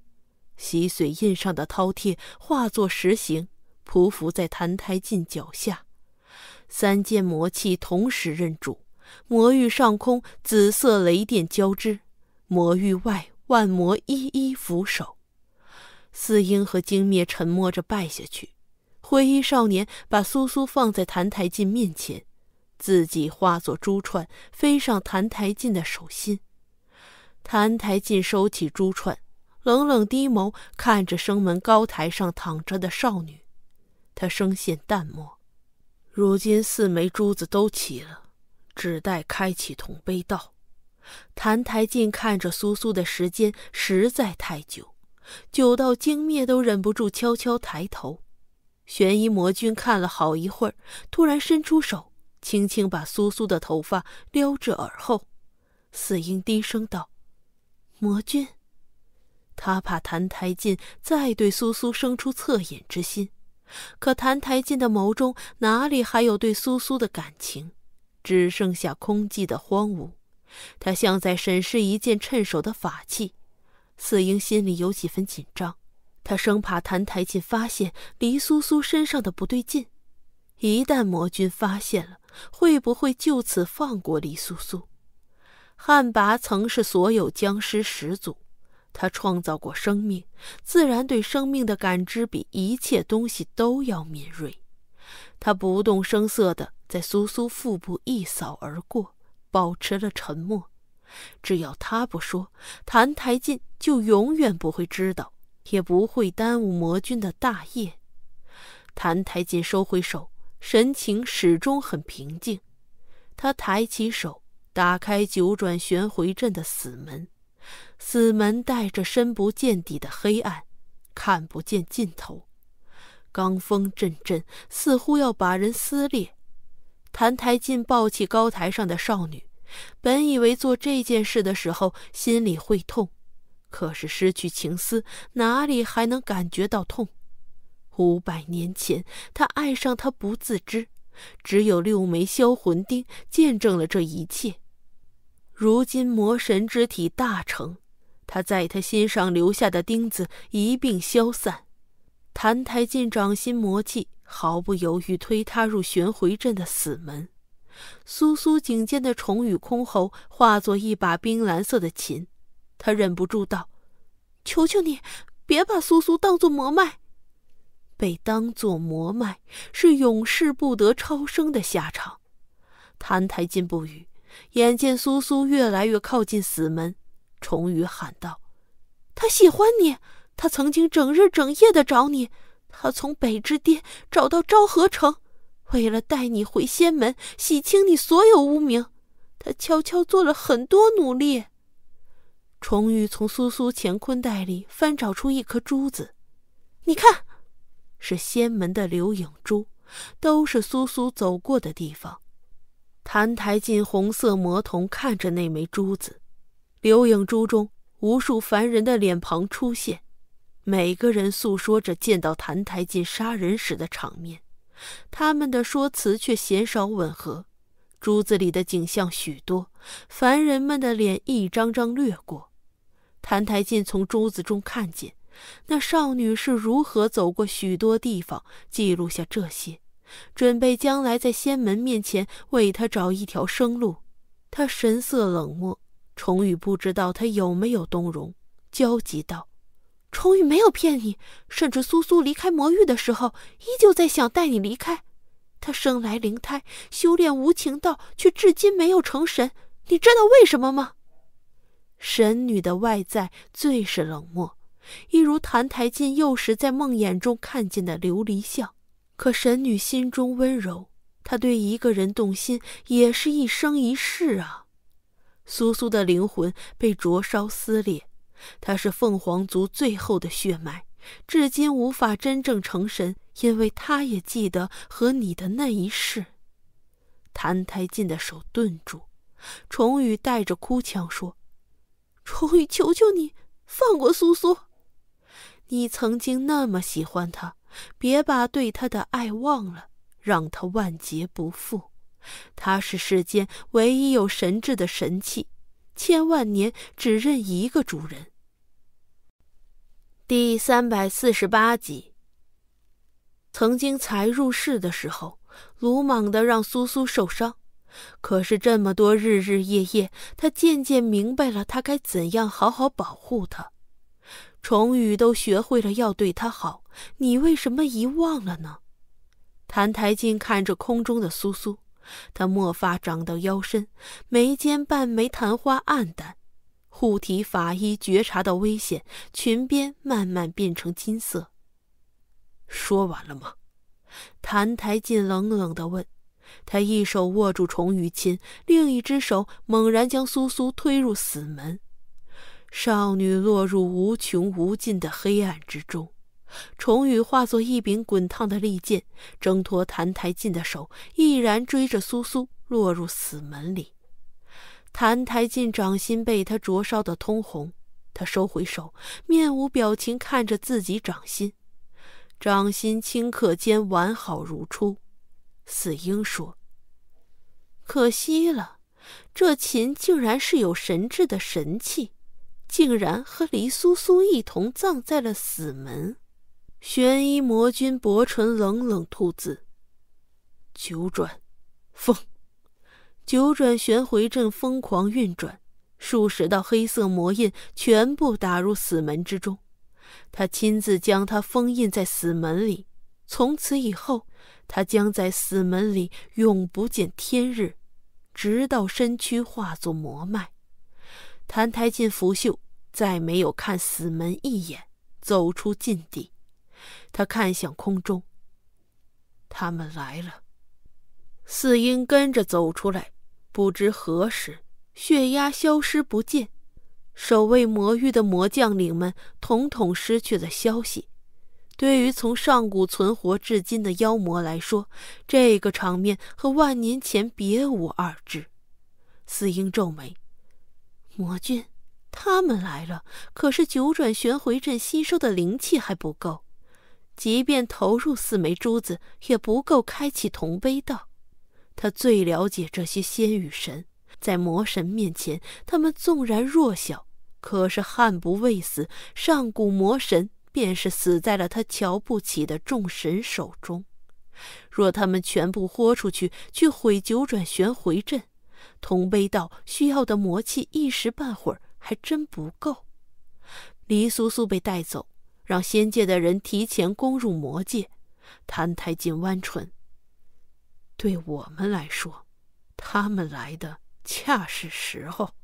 洗髓印上的饕餮化作石形，匍匐在澹台烬脚下。三件魔器同时认主，魔域上空紫色雷电交织，魔域外万魔一一俯首。四英和惊灭沉默着拜下去，灰衣少年把苏苏放在澹台烬面前，自己化作珠串飞上澹台烬的手心。澹台烬收起珠串，冷冷低眸看着生门高台上躺着的少女，他声线淡漠：“如今四枚珠子都齐了，只待开启同悲道。”澹台烬看着苏苏的时间实在太久。久到惊灭都忍不住悄悄抬头，悬疑魔君看了好一会儿，突然伸出手，轻轻把苏苏的头发撩至耳后。四英低声道：“魔君，他怕澹台烬再对苏苏生出恻隐之心，可澹台烬的眸中哪里还有对苏苏的感情，只剩下空寂的荒芜。他像在审视一件趁手的法器。”四英心里有几分紧张，他生怕谭台烬发现黎苏苏身上的不对劲。一旦魔君发现了，会不会就此放过黎苏苏？旱魃曾是所有僵尸始祖，他创造过生命，自然对生命的感知比一切东西都要敏锐。他不动声色地在苏苏腹部一扫而过，保持了沉默。只要他不说，谭台进就永远不会知道，也不会耽误魔君的大业。谭台进收回手，神情始终很平静。他抬起手，打开九转玄回阵的死门。死门带着深不见底的黑暗，看不见尽头。罡风阵阵，似乎要把人撕裂。谭台进抱起高台上的少女。本以为做这件事的时候心里会痛，可是失去情思，哪里还能感觉到痛？五百年前，他爱上她不自知，只有六枚销魂钉见证了这一切。如今魔神之体大成，他在他心上留下的钉子一并消散。澹台烬掌心魔气毫不犹豫推他入玄回阵的死门。苏苏颈间的虫语空喉化作一把冰蓝色的琴，他忍不住道：“求求你，别把苏苏当作魔脉。被当作魔脉是永世不得超生的下场。”澹台烬不语，眼见苏苏越来越靠近死门，虫语喊道：“他喜欢你，他曾经整日整夜的找你，他从北之巅找到昭和城。”为了带你回仙门，洗清你所有污名，他悄悄做了很多努力。重玉从苏苏乾坤袋里翻找出一颗珠子，你看，是仙门的留影珠，都是苏苏走过的地方。谭台进红色魔瞳看着那枚珠子，留影珠中无数凡人的脸庞出现，每个人诉说着见到谭台进杀人时的场面。他们的说辞却鲜少吻合。珠子里的景象许多，凡人们的脸一张张掠过。谭台进从珠子中看见，那少女是如何走过许多地方，记录下这些，准备将来在仙门面前为他找一条生路。他神色冷漠，重宇不知道他有没有动容，焦急道。重玉没有骗你，甚至苏苏离开魔域的时候，依旧在想带你离开。他生来灵胎，修炼无情道，却至今没有成神。你知道为什么吗？神女的外在最是冷漠，一如澹台烬幼时在梦魇中看见的琉璃像。可神女心中温柔，她对一个人动心，也是一生一世啊。苏苏的灵魂被灼烧撕裂。他是凤凰族最后的血脉，至今无法真正成神，因为他也记得和你的那一世。谭台进的手顿住，重宇带着哭腔说：“重宇，求求你放过苏苏，你曾经那么喜欢他，别把对他的爱忘了，让他万劫不复。他是世间唯一有神智的神器，千万年只认一个主人。”第三百四十八集。曾经才入世的时候，鲁莽的让苏苏受伤，可是这么多日日夜夜，他渐渐明白了，他该怎样好好保护他。重宇都学会了要对他好，你为什么遗忘了呢？谭台烬看着空中的苏苏，他墨发长到腰身，眉间半枚昙花暗淡。护体法衣觉察到危险，裙边慢慢变成金色。说完了吗？谭台烬冷冷地问。他一手握住重羽亲，另一只手猛然将苏苏推入死门。少女落入无穷无尽的黑暗之中。重羽化作一柄滚烫的利剑，挣脱谭台进的手，毅然追着苏苏落入死门里。澹台烬掌心被他灼烧的通红，他收回手，面无表情看着自己掌心，掌心顷刻间完好如初。死婴说：“可惜了，这琴竟然是有神智的神器，竟然和黎苏苏一同葬在了死门。”玄衣魔君薄唇冷冷吐字：“九转，风。”九转玄回阵疯狂运转，数十道黑色魔印全部打入死门之中。他亲自将他封印在死门里，从此以后，他将在死门里永不见天日，直到身躯化作魔脉。澹台烬拂袖，再没有看死门一眼，走出禁地。他看向空中，他们来了。四英跟着走出来。不知何时，血压消失不见，守卫魔域的魔将领们统统失去了消息。对于从上古存活至今的妖魔来说，这个场面和万年前别无二致。四英皱眉：“魔君，他们来了。可是九转玄回阵吸收的灵气还不够，即便投入四枚珠子，也不够开启同悲道。”他最了解这些仙与神，在魔神面前，他们纵然弱小，可是悍不畏死。上古魔神便是死在了他瞧不起的众神手中。若他们全部豁出去去毁九转玄回阵，同悲道需要的魔气一时半会儿还真不够。黎苏苏被带走，让仙界的人提前攻入魔界。谭太金弯唇。对我们来说，他们来的恰是时候。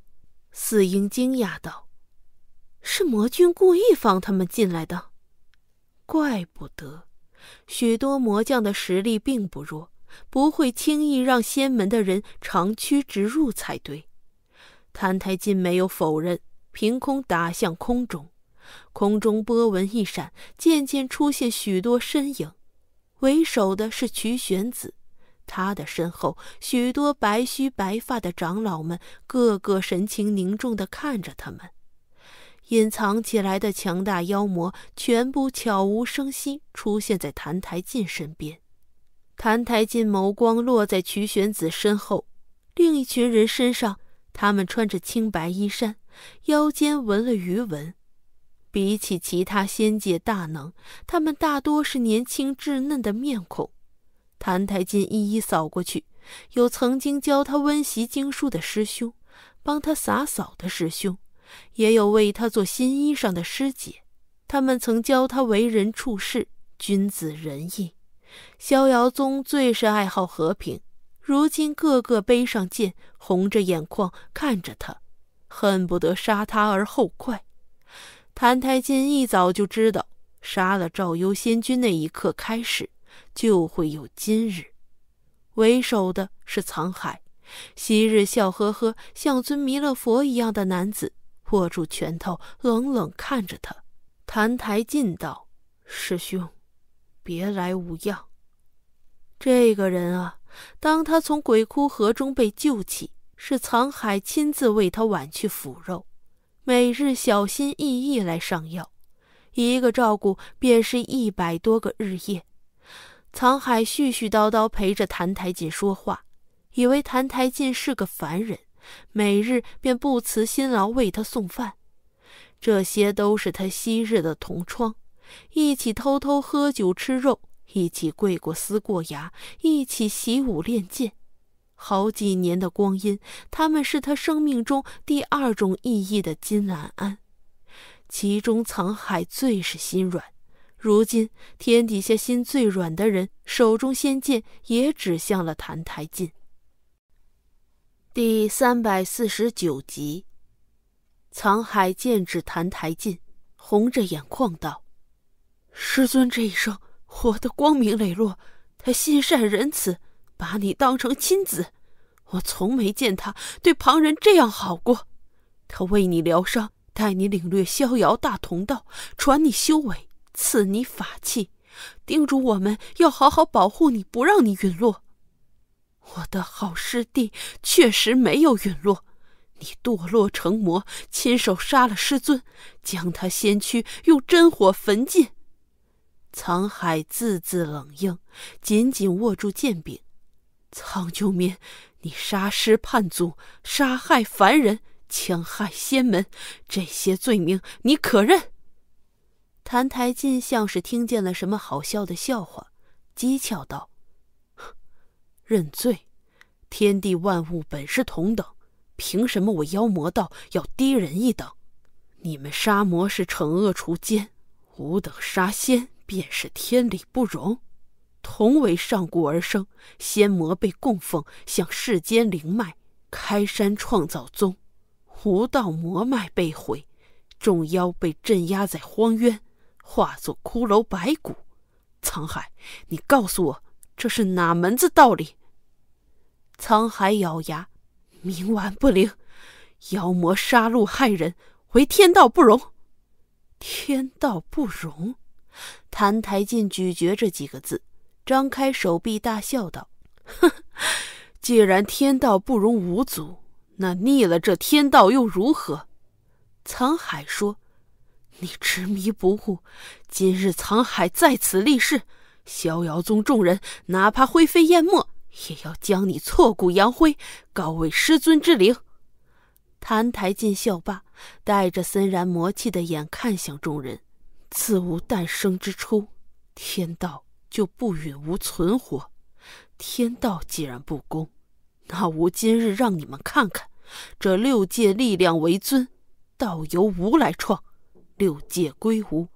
四英惊讶道：“是魔君故意放他们进来的，怪不得，许多魔将的实力并不弱，不会轻易让仙门的人长驱直入才对。”谭太金没有否认，凭空打向空中，空中波纹一闪，渐渐出现许多身影，为首的是瞿玄子。他的身后，许多白须白发的长老们，个个神情凝重地看着他们。隐藏起来的强大妖魔，全部悄无声息出现在澹台烬身边。澹台烬眸光落在曲玄子身后另一群人身上。他们穿着青白衣衫，腰间纹了鱼纹。比起其他仙界大能，他们大多是年轻稚嫩的面孔。谭太烬一一扫过去，有曾经教他温习经书的师兄，帮他洒扫的师兄，也有为他做新衣裳的师姐。他们曾教他为人处事，君子仁义。逍遥宗最是爱好和平，如今个个背上剑，红着眼眶看着他，恨不得杀他而后快。谭太烬一早就知道，杀了赵幽仙君那一刻开始。就会有今日。为首的是藏海，昔日笑呵呵、像尊弥勒佛一样的男子，握住拳头，冷冷看着他。谭台进道：“师兄，别来无恙。”这个人啊，当他从鬼哭河中被救起，是藏海亲自为他挽去腐肉，每日小心翼翼来上药，一个照顾便是一百多个日夜。藏海絮絮叨叨陪着谭台烬说话，以为谭台烬是个凡人，每日便不辞辛劳为他送饭。这些都是他昔日的同窗，一起偷偷喝酒吃肉，一起跪过思过崖，一起习武练剑。好几年的光阴，他们是他生命中第二种意义的金兰安。其中，藏海最是心软。如今天底下心最软的人，手中仙剑也指向了澹台烬。第三百四十九集，藏海剑指澹台烬，红着眼眶道：“师尊这一生活得光明磊落，他心善仁慈，把你当成亲子，我从没见他对旁人这样好过。他为你疗伤，带你领略逍遥大同道，传你修为。”赐你法器，叮嘱我们要好好保护你，不让你陨落。我的好师弟确实没有陨落，你堕落成魔，亲手杀了师尊，将他先躯用真火焚尽。沧海字字冷硬，紧紧握住剑柄。苍九明，你杀师叛祖，杀害凡人，强害仙门，这些罪名你可认？谭台进像是听见了什么好笑的笑话，讥诮道：“认罪！天地万物本是同等，凭什么我妖魔道要低人一等？你们杀魔是惩恶除奸，吾等杀仙便是天理不容。同为上古而生，仙魔被供奉，向世间灵脉；开山创造宗，吾道魔脉被毁，众妖被镇压在荒渊。”化作骷髅白骨，沧海，你告诉我这是哪门子道理？沧海咬牙，冥顽不灵，妖魔杀戮害人，为天道不容。天道不容，澹台烬咀嚼这几个字，张开手臂大笑道：“哼，既然天道不容五祖，那逆了这天道又如何？”沧海说。你执迷不悟，今日藏海在此立誓：逍遥宗众人哪怕灰飞烟灭，也要将你挫骨扬灰，告慰师尊之灵。澹台烬笑罢，带着森然魔气的眼看向众人：自吾诞生之初，天道就不允无存活。天道既然不公，那吾今日让你们看看，这六界力量为尊，道由吾来创。六界归无，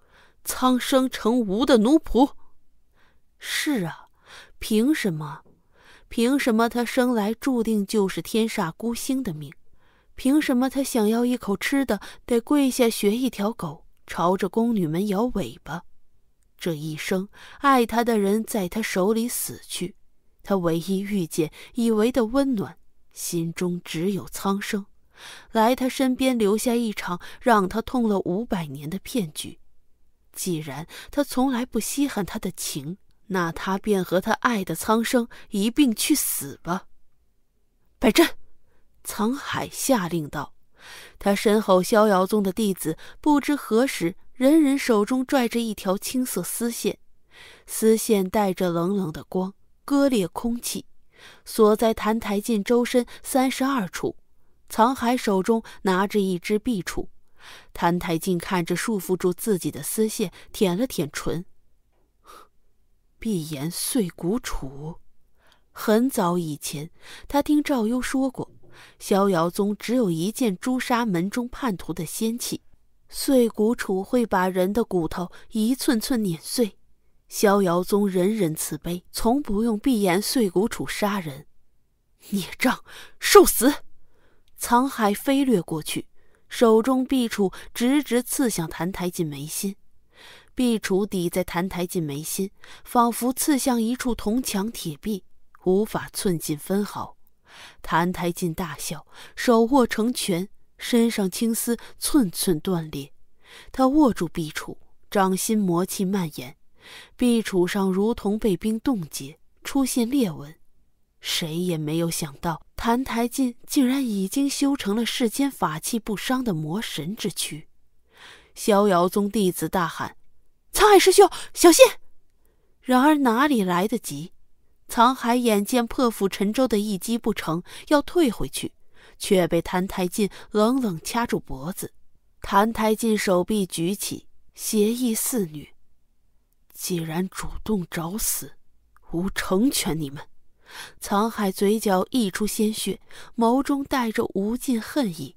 苍生成无的奴仆。是啊，凭什么？凭什么他生来注定就是天煞孤星的命？凭什么他想要一口吃的，得跪下学一条狗，朝着宫女们摇尾巴？这一生，爱他的人在他手里死去，他唯一遇见、以为的温暖，心中只有苍生。来他身边，留下一场让他痛了五百年的骗局。既然他从来不稀罕他的情，那他便和他爱的苍生一并去死吧。百阵，沧海下令道。他身后逍遥宗的弟子不知何时，人人手中拽着一条青色丝线，丝线带着冷冷的光，割裂空气，锁在澹台烬周身三十二处。藏海手中拿着一只壁杵，谭台静看着束缚住自己的丝线，舔了舔唇。碧岩碎骨杵，很早以前他听赵幽说过，逍遥宗只有一件诛杀门中叛徒的仙器，碎骨杵会把人的骨头一寸寸碾碎。逍遥宗人人慈悲，从不用碧岩碎骨杵杀人。孽障，受死！沧海飞掠过去，手中壁杵直直刺向谭台烬眉心。壁杵抵在谭台烬眉心，仿佛刺向一处铜墙铁壁，无法寸进分毫。谭台烬大笑，手握成拳，身上青丝寸寸断裂。他握住壁杵，掌心魔气蔓延，壁杵上如同被冰冻结，出现裂纹。谁也没有想到，澹台烬竟然已经修成了世间法器不伤的魔神之躯。逍遥宗弟子大喊：“沧海师兄，小心！”然而哪里来得及？沧海眼见破釜沉舟的一击不成，要退回去，却被澹台烬冷冷掐住脖子。澹台烬手臂举起，邪意肆虐：“既然主动找死，吾成全你们。”藏海嘴角溢出鲜血，眸中带着无尽恨意。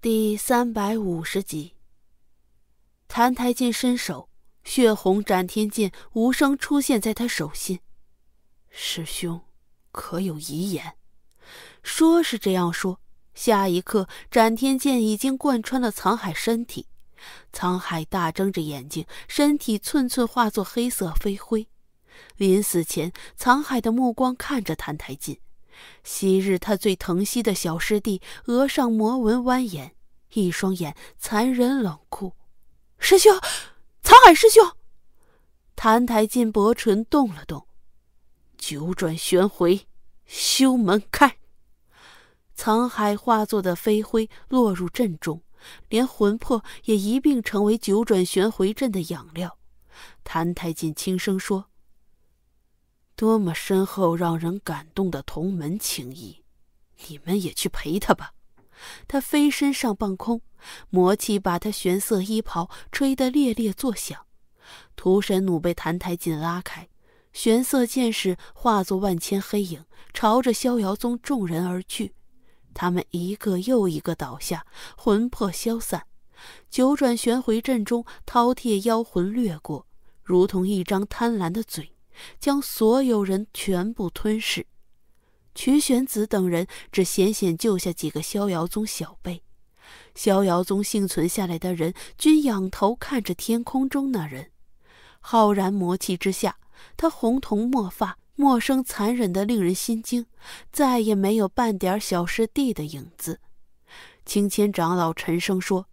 第三百五十集，澹台烬伸手，血红斩天剑无声出现在他手心。师兄，可有遗言？说是这样说，下一刻，斩天剑已经贯穿了藏海身体。藏海大睁着眼睛，身体寸寸化作黑色飞灰。临死前，藏海的目光看着谭台烬，昔日他最疼惜的小师弟，额上魔纹蜿蜒，一双眼残忍冷酷。师兄，藏海师兄。谭台烬薄唇动了动，“九转玄回，修门开。”藏海化作的飞灰落入阵中，连魂魄也一并成为九转玄回阵的养料。谭台烬轻声说。多么深厚、让人感动的同门情谊！你们也去陪他吧。他飞身上半空，魔气把他玄色衣袍吹得猎猎作响。屠神弩被澹台烬拉开，玄色剑士化作万千黑影，朝着逍遥宗众人而去。他们一个又一个倒下，魂魄消散。九转玄回阵中，饕餮妖魂掠过，如同一张贪婪的嘴。将所有人全部吞噬，瞿玄子等人只险险救下几个逍遥宗小辈。逍遥宗幸存下来的人均仰头看着天空中那人，浩然魔气之下，他红瞳墨发，陌生残忍的令人心惊，再也没有半点小师弟的影子。青千长老沉声说：“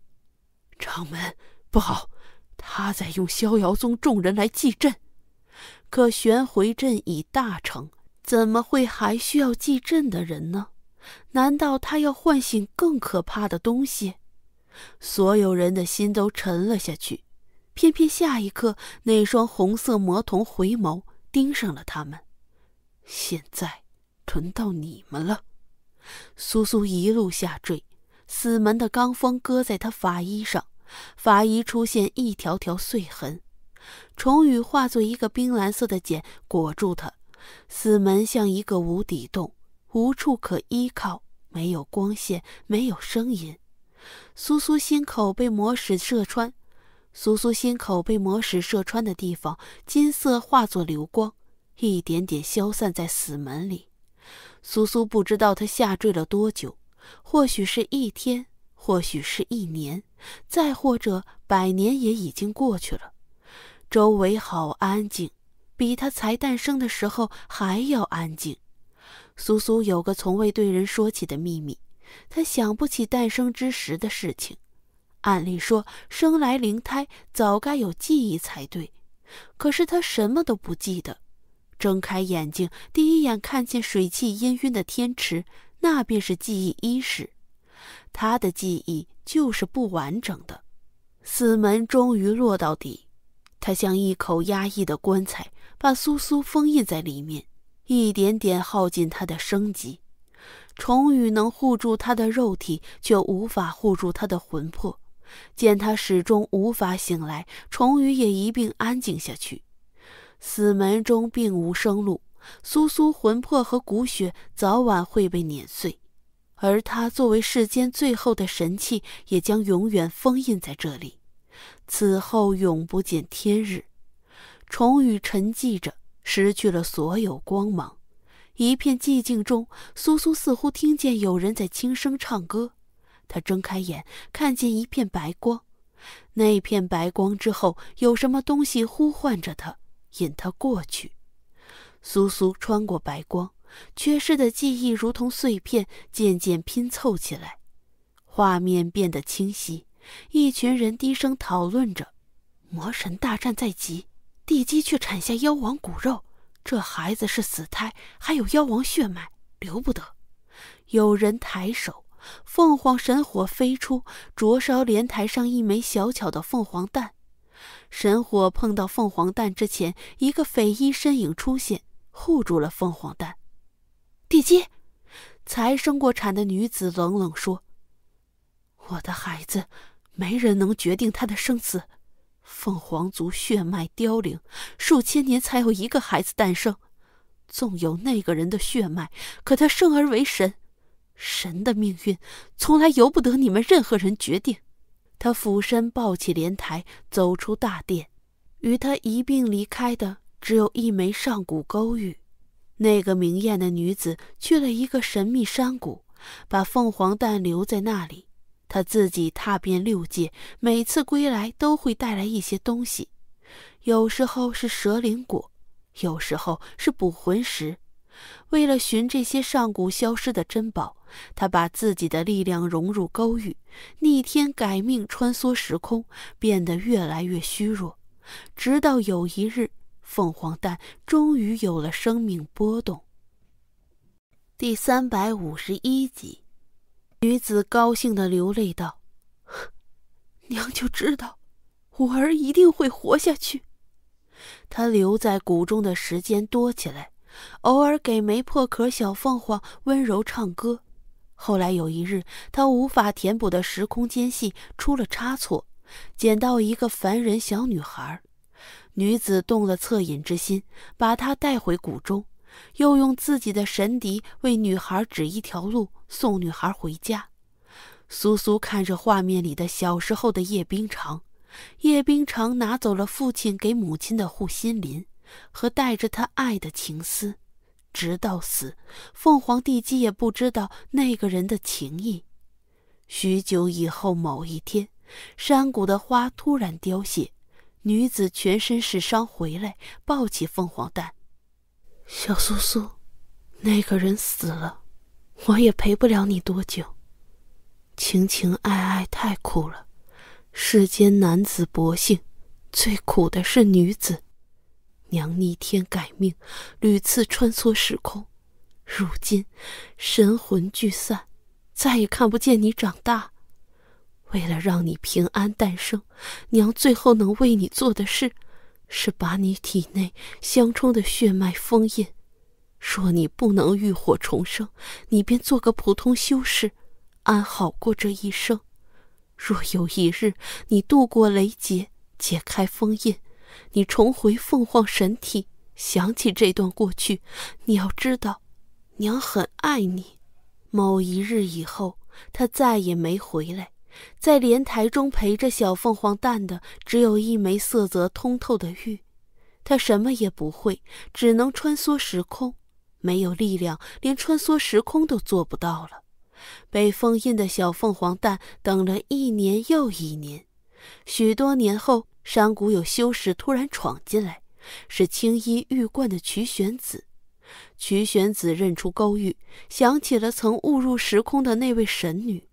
掌门不好，他在用逍遥宗众人来祭阵。”可玄回阵已大成，怎么会还需要祭阵的人呢？难道他要唤醒更可怕的东西？所有人的心都沉了下去。偏偏下一刻，那双红色魔瞳回眸，盯上了他们。现在，轮到你们了。苏苏一路下坠，死门的罡风割在她法衣上，法衣出现一条条碎痕。重羽化作一个冰蓝色的茧，裹住他。死门像一个无底洞，无处可依靠，没有光线，没有声音。苏苏心口被魔石射穿，苏苏心口被魔石射穿的地方，金色化作流光，一点点消散在死门里。苏苏不知道他下坠了多久，或许是一天，或许是一年，再或者百年也已经过去了。周围好安静，比他才诞生的时候还要安静。苏苏有个从未对人说起的秘密，他想不起诞生之时的事情。按理说，生来灵胎早该有记忆才对，可是他什么都不记得。睁开眼睛，第一眼看见水汽氤氲的天池，那便是记忆伊始。他的记忆就是不完整的。死门终于落到底。他像一口压抑的棺材，把苏苏封印在里面，一点点耗尽他的生机。虫语能护住他的肉体，却无法护住他的魂魄。见他始终无法醒来，虫语也一并安静下去。死门中并无生路，苏苏魂魄和骨血早晚会被碾碎，而他作为世间最后的神器，也将永远封印在这里。此后永不见天日，虫雨沉寂着，失去了所有光芒。一片寂静中，苏苏似乎听见有人在轻声唱歌。她睁开眼，看见一片白光。那片白光之后有什么东西呼唤着她，引她过去。苏苏穿过白光，缺失的记忆如同碎片渐渐拼凑起来，画面变得清晰。一群人低声讨论着，魔神大战在即，地基却产下妖王骨肉，这孩子是死胎，还有妖王血脉，留不得。有人抬手，凤凰神火飞出，灼烧莲台上一枚小巧的凤凰蛋。神火碰到凤凰蛋之前，一个匪衣身影出现，护住了凤凰蛋。地基，才生过产的女子冷冷说：“我的孩子。”没人能决定他的生死。凤凰族血脉凋零，数千年才有一个孩子诞生。纵有那个人的血脉，可他生而为神，神的命运从来由不得你们任何人决定。他俯身抱起莲台，走出大殿。与他一并离开的，只有一枚上古勾玉。那个明艳的女子去了一个神秘山谷，把凤凰蛋留在那里。他自己踏遍六界，每次归来都会带来一些东西，有时候是蛇灵果，有时候是捕魂石。为了寻这些上古消失的珍宝，他把自己的力量融入勾玉，逆天改命，穿梭时空，变得越来越虚弱。直到有一日，凤凰蛋终于有了生命波动。第三百五十一集。女子高兴的流泪道：“ 娘就知道，我儿一定会活下去。”她留在谷中的时间多起来，偶尔给没破壳小凤凰温柔唱歌。后来有一日，她无法填补的时空间隙出了差错，捡到一个凡人小女孩。女子动了恻隐之心，把她带回谷中。又用自己的神笛为女孩指一条路，送女孩回家。苏苏看着画面里的小时候的叶冰裳，叶冰裳拿走了父亲给母亲的护心鳞，和带着他爱的情丝。直到死，凤凰帝姬也不知道那个人的情意。许久以后，某一天，山谷的花突然凋谢，女子全身是伤回来，抱起凤凰蛋。小苏苏，那个人死了，我也陪不了你多久。情情爱爱太苦了，世间男子薄幸，最苦的是女子。娘逆天改命，屡次穿梭时空，如今神魂俱散，再也看不见你长大。为了让你平安诞生，娘最后能为你做的事。是把你体内相冲的血脉封印，若你不能浴火重生，你便做个普通修士，安好过这一生。若有一日你渡过雷劫，解开封印，你重回凤凰神体，想起这段过去，你要知道，娘很爱你。某一日以后，她再也没回来。在莲台中陪着小凤凰蛋的，只有一枚色泽通透的玉。他什么也不会，只能穿梭时空。没有力量，连穿梭时空都做不到了。被封印的小凤凰蛋等了一年又一年，许多年后，山谷有修士突然闯进来，是青衣玉冠的曲玄子。曲玄子认出勾玉，想起了曾误入时空的那位神女。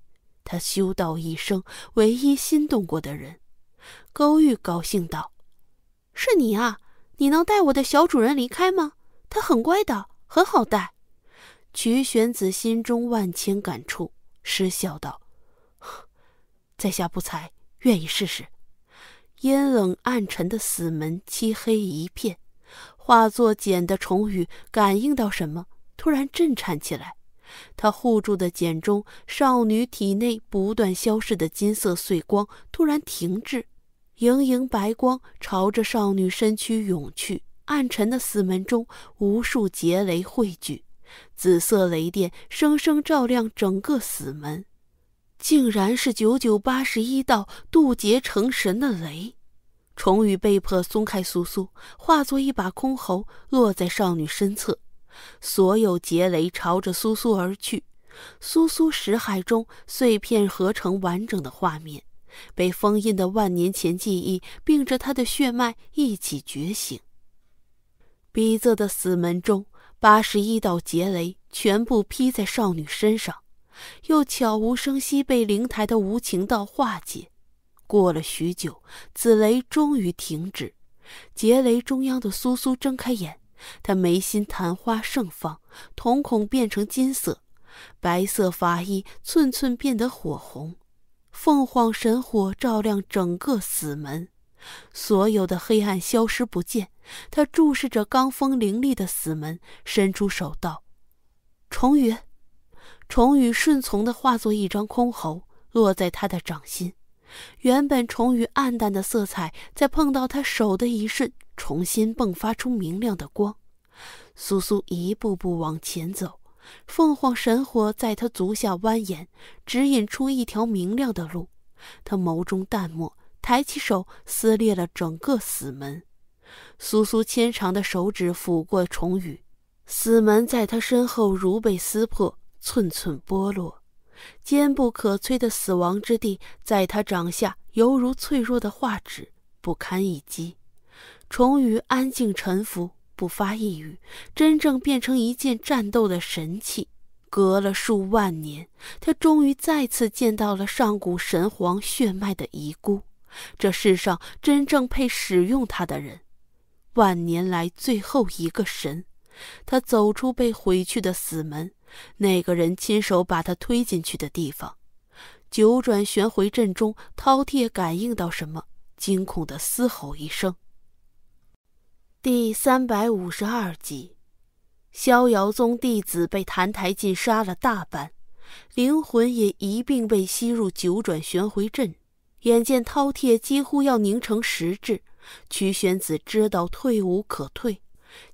他修道一生，唯一心动过的人，勾玉高兴道：“是你啊！你能带我的小主人离开吗？他很乖的，很好带。”曲玄子心中万千感触，失笑道：“在下不才，愿意试试。”阴冷暗沉的死门，漆黑一片，化作茧的虫羽感应到什么，突然震颤起来。他护住的茧中，少女体内不断消逝的金色碎光突然停滞，莹莹白光朝着少女身躯涌去。暗沉的死门中，无数劫雷汇聚，紫色雷电生生照亮整个死门，竟然是九九八十一道渡劫成神的雷。重宇被迫松开苏苏，化作一把空喉，落在少女身侧。所有劫雷朝着苏苏而去，苏苏识海中碎片合成完整的画面，被封印的万年前记忆并着他的血脉一起觉醒。逼仄的死门中，八十一道劫雷全部劈在少女身上，又悄无声息被灵台的无情道化解。过了许久，紫雷终于停止，劫雷中央的苏苏睁开眼。他眉心昙花盛放，瞳孔变成金色，白色法衣寸寸变得火红，凤凰神火照亮整个死门，所有的黑暗消失不见。他注视着罡风凌厉的死门，伸出手道：“重羽。”重羽顺从地化作一张箜篌，落在他的掌心。原本重于暗淡的色彩，在碰到他手的一瞬，重新迸发出明亮的光。苏苏一步步往前走，凤凰神火在他足下蜿蜒，指引出一条明亮的路。他眸中淡漠，抬起手撕裂了整个死门。苏苏纤长的手指抚过重羽，死门在他身后如被撕破，寸寸剥落。坚不可摧的死亡之地，在他掌下犹如脆弱的画纸，不堪一击。虫羽安静沉浮，不发一语，真正变成一件战斗的神器。隔了数万年，他终于再次见到了上古神皇血脉的遗孤，这世上真正配使用它的人。万年来最后一个神，他走出被毁去的死门。那个人亲手把他推进去的地方，九转玄回阵中，饕餮感应到什么，惊恐的嘶吼一声。第三百五十二集，逍遥宗弟子被澹台烬杀了大半，灵魂也一并被吸入九转玄回阵。眼见饕餮几乎要凝成实质，瞿玄子知道退无可退，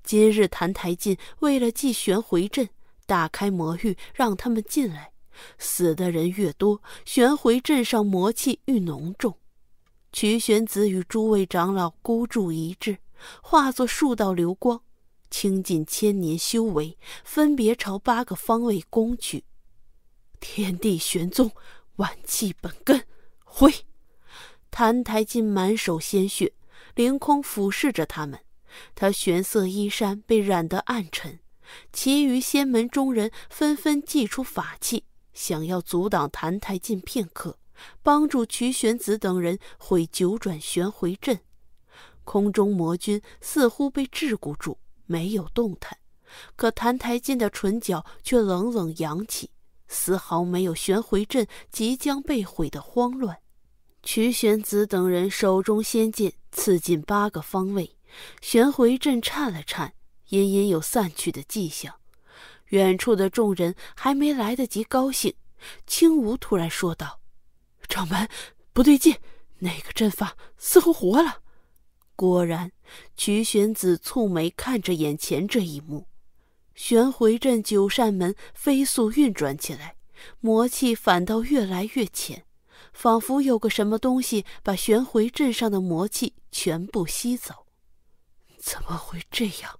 今日澹台烬为了祭玄回阵。打开魔域，让他们进来。死的人越多，玄回镇上魔气愈浓重。瞿玄子与诸位长老孤注一掷，化作数道流光，倾尽千年修为，分别朝八个方位攻去。天地玄宗，万气本根，挥！澹台烬满手鲜血，凌空俯视着他们。他玄色衣衫被染得暗沉。其余仙门中人纷纷祭出法器，想要阻挡澹台烬。片刻，帮助瞿玄子等人毁九转玄回阵。空中魔君似乎被桎梏住，没有动弹。可澹台烬的唇角却冷冷扬起，丝毫没有玄回阵即将被毁的慌乱。瞿玄子等人手中仙剑刺进八个方位，玄回阵颤了颤。隐隐有散去的迹象，远处的众人还没来得及高兴，青梧突然说道：“掌门，不对劲，那个阵法似乎活了。”果然，曲玄子蹙眉看着眼前这一幕，玄回阵九扇门飞速运转起来，魔气反倒越来越浅，仿佛有个什么东西把玄回阵上的魔气全部吸走。怎么会这样？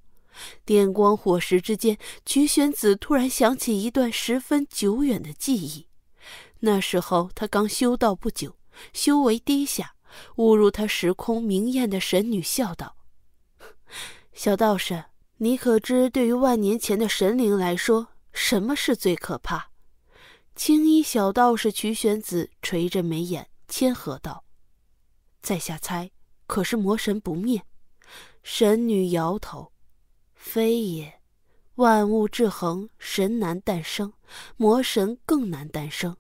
电光火石之间，菊玄子突然想起一段十分久远的记忆。那时候他刚修道不久，修为低下，误入他时空。明艳的神女笑道：“ 小道士，你可知对于万年前的神灵来说，什么是最可怕？”青衣小道士菊玄子垂着眉眼，谦和道：“在下猜，可是魔神不灭。”神女摇头。非也，万物制衡，神难诞生，魔神更难诞生。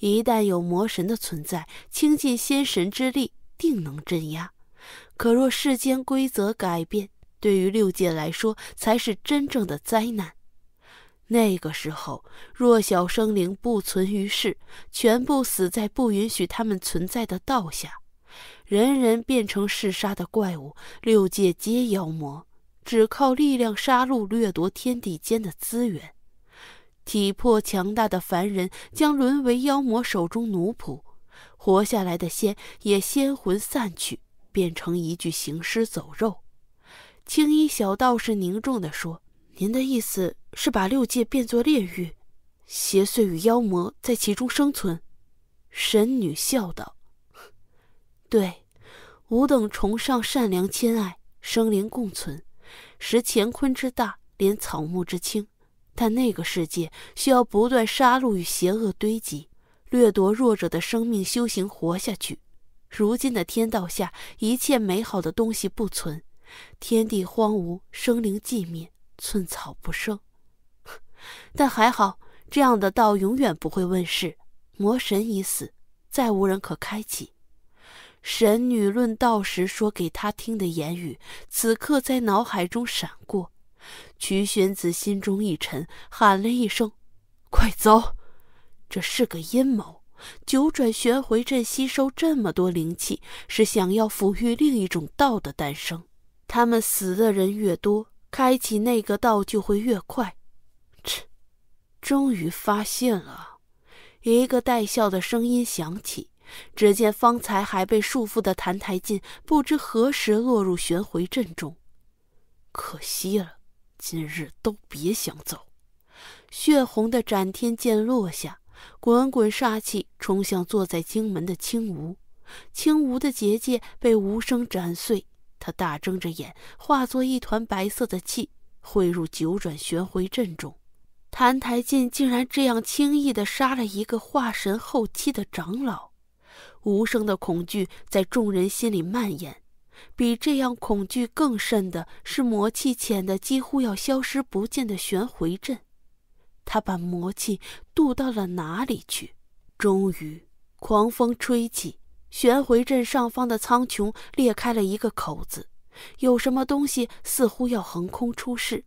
一旦有魔神的存在，倾尽仙神之力，定能镇压。可若世间规则改变，对于六界来说，才是真正的灾难。那个时候，弱小生灵不存于世，全部死在不允许他们存在的道下，人人变成嗜杀的怪物，六界皆妖魔。只靠力量杀戮掠夺天地间的资源，体魄强大的凡人将沦为妖魔手中奴仆，活下来的仙也仙魂散去，变成一具行尸走肉。青衣小道士凝重地说：“您的意思是把六界变作炼狱，邪祟与妖魔在其中生存。”神女笑道：“ 对，吾等崇尚善良兼爱，生灵共存。”识乾坤之大连草木之青，但那个世界需要不断杀戮与邪恶堆积，掠夺弱者的生命，修行活下去。如今的天道下，一切美好的东西不存，天地荒芜，生灵寂灭，寸草不生。但还好，这样的道永远不会问世。魔神已死，再无人可开启。神女论道时说给他听的言语，此刻在脑海中闪过。曲玄子心中一沉，喊了一声：“快走！”这是个阴谋。九转玄回阵吸收这么多灵气，是想要抚育另一种道的诞生。他们死的人越多，开启那个道就会越快。切！终于发现了一个带笑的声音响起。只见方才还被束缚的澹台烬，不知何时落入玄回阵中。可惜了，今日都别想走。血红的斩天剑落下，滚滚煞气冲向坐在荆门的青梧。青梧的结界被无声斩碎，他大睁着眼，化作一团白色的气，汇入九转玄回阵中。澹台烬竟然这样轻易地杀了一个化神后期的长老。无声的恐惧在众人心里蔓延，比这样恐惧更甚的是魔气浅的几乎要消失不见的玄回阵。他把魔气渡到了哪里去？终于，狂风吹起，玄回阵上方的苍穹裂开了一个口子，有什么东西似乎要横空出世？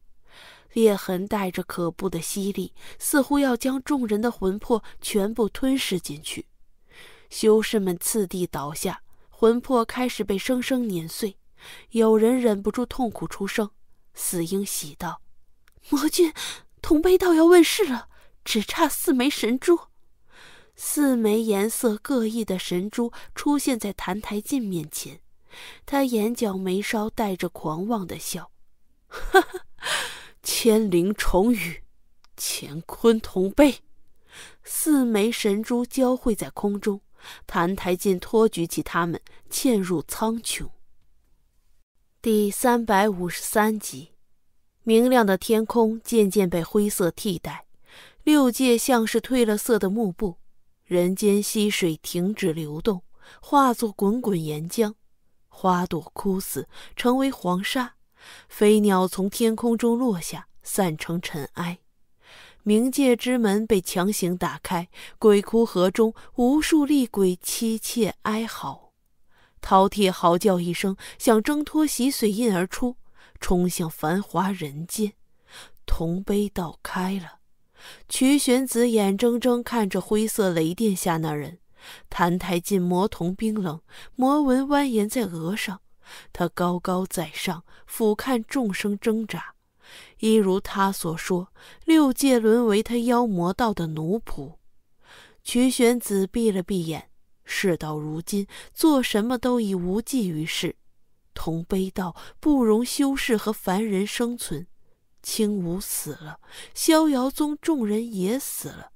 裂痕带着可怖的吸力，似乎要将众人的魂魄全部吞噬进去。修士们次第倒下，魂魄开始被生生碾碎，有人忍不住痛苦出声。死婴喜道：“魔君，同辈倒要问世了，只差四枚神珠。”四枚颜色各异的神珠出现在澹台烬面前，他眼角眉梢带着狂妄的笑：“哈哈，千灵重语，乾坤同辈。”四枚神珠交汇在空中。谭台烬托举起他们，嵌入苍穹。第三百五十三集，明亮的天空渐渐被灰色替代，六界像是褪了色的幕布。人间溪水停止流动，化作滚滚岩浆；花朵枯死，成为黄沙；飞鸟从天空中落下，散成尘埃。冥界之门被强行打开，鬼哭河中无数厉鬼凄切哀嚎。饕餮嚎叫一声，想挣脱洗髓印而出，冲向繁华人间。铜杯倒开了，瞿玄子眼睁睁看着灰色雷电下那人，澹台烬魔瞳冰冷，魔纹蜿蜒在额上，他高高在上，俯瞰众生挣扎。一如他所说，六界沦为他妖魔道的奴仆。曲玄子闭了闭眼，事到如今，做什么都已无济于事。同悲道不容修士和凡人生存，青无死了，逍遥宗众人也死了，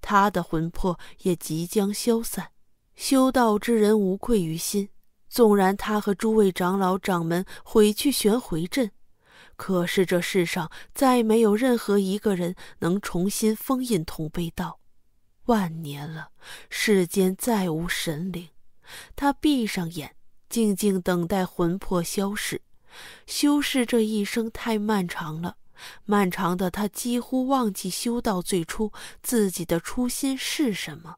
他的魂魄也即将消散。修道之人无愧于心，纵然他和诸位长老掌门毁去玄回阵。可是这世上再没有任何一个人能重新封印同悲道，万年了，世间再无神灵。他闭上眼，静静等待魂魄消逝。修士这一生太漫长了，漫长的他几乎忘记修道最初自己的初心是什么。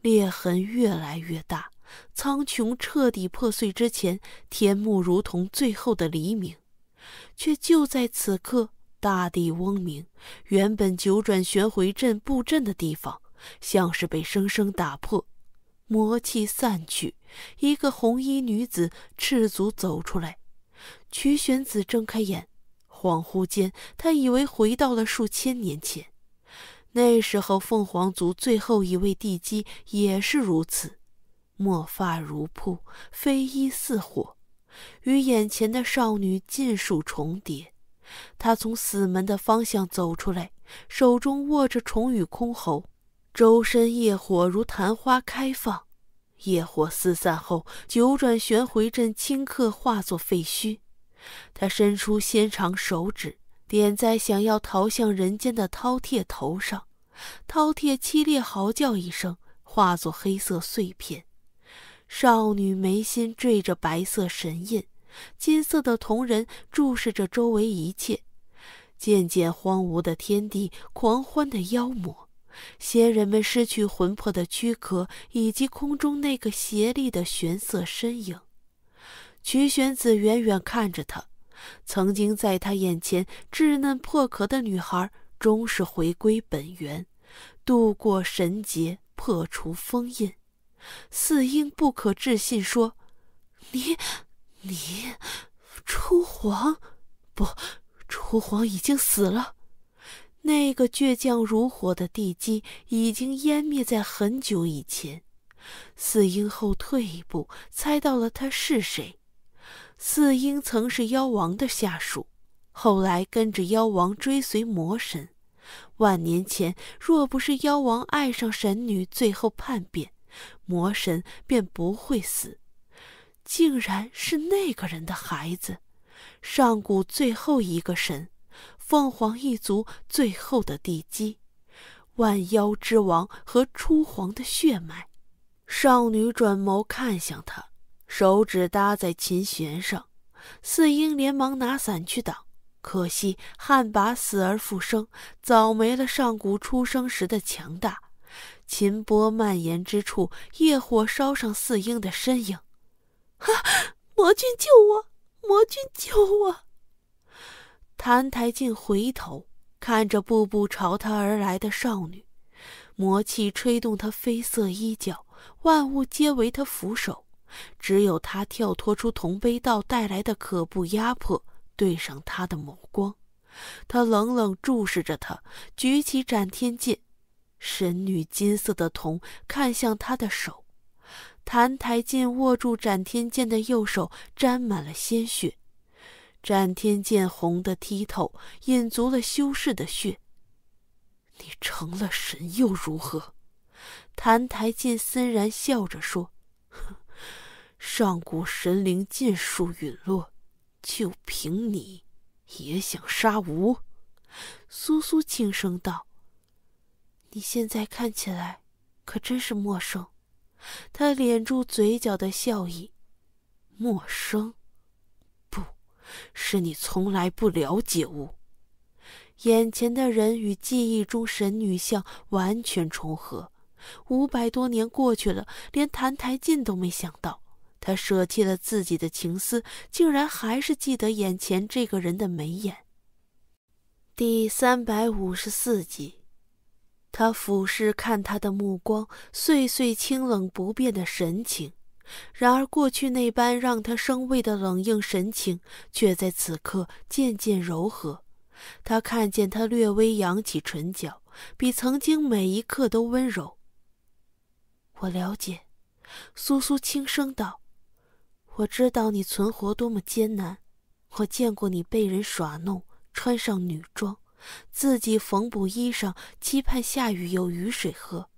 裂痕越来越大，苍穹彻底破碎之前，天幕如同最后的黎明。却就在此刻，大地嗡鸣，原本九转玄回阵布阵的地方，像是被生生打破，魔气散去，一个红衣女子赤足走出来。曲玄子睁开眼，恍惚间，他以为回到了数千年前，那时候凤凰族最后一位帝姬也是如此，墨发如瀑，飞衣似火。与眼前的少女尽数重叠。他从死门的方向走出来，手中握着虫羽空喉，周身业火如昙花开放。业火四散后，九转旋回阵顷刻化作废墟。他伸出纤长手指，点在想要逃向人间的饕餮头上，饕餮凄厉嚎叫一声，化作黑色碎片。少女眉心缀着白色神印，金色的瞳仁注视着周围一切，渐渐荒芜的天地，狂欢的妖魔，仙人们失去魂魄的躯壳，以及空中那个邪力的玄色身影。曲玄子远远看着她，曾经在他眼前稚嫩破壳的女孩，终是回归本源，度过神劫，破除封印。四英不可置信说：“你，你，初皇，不，初皇已经死了。那个倔强如火的地基已经湮灭在很久以前。”四英后退一步，猜到了他是谁。四英曾是妖王的下属，后来跟着妖王追随魔神。万年前，若不是妖王爱上神女，最后叛变。魔神便不会死，竟然是那个人的孩子，上古最后一个神，凤凰一族最后的地基，万妖之王和初皇的血脉。少女转眸看向他，手指搭在琴弦上，四英连忙拿伞去挡，可惜旱魃死而复生，早没了上古出生时的强大。琴波蔓延之处，业火烧上四英的身影。啊！魔君救我！魔君救我！谭台烬回头看着步步朝他而来的少女，魔气吹动她绯色衣角，万物皆为她俯首，只有她跳脱出同悲道带来的可怖压迫，对上他的眸光，他冷冷注视着他，举起斩天剑。神女金色的瞳看向他的手，谭台进握住斩天剑的右手沾满了鲜血，斩天剑红的剔透，引足了修士的血。你成了神又如何？谭台进森然笑着说：“哼，上古神灵尽数陨落，就凭你，也想杀吾？”苏苏轻声道。你现在看起来可真是陌生。他敛住嘴角的笑意，陌生？不，是你从来不了解我。眼前的人与记忆中神女像完全重合。五百多年过去了，连谭台烬都没想到，他舍弃了自己的情思，竟然还是记得眼前这个人的眉眼。第三百五十四集。他俯视，看他的目光，岁岁清冷不变的神情；然而过去那般让他生畏的冷硬神情，却在此刻渐渐柔和。他看见他略微扬起唇角，比曾经每一刻都温柔。我了解，苏苏轻声道：“我知道你存活多么艰难，我见过你被人耍弄，穿上女装。”自己缝补衣裳，期盼下雨有雨水喝。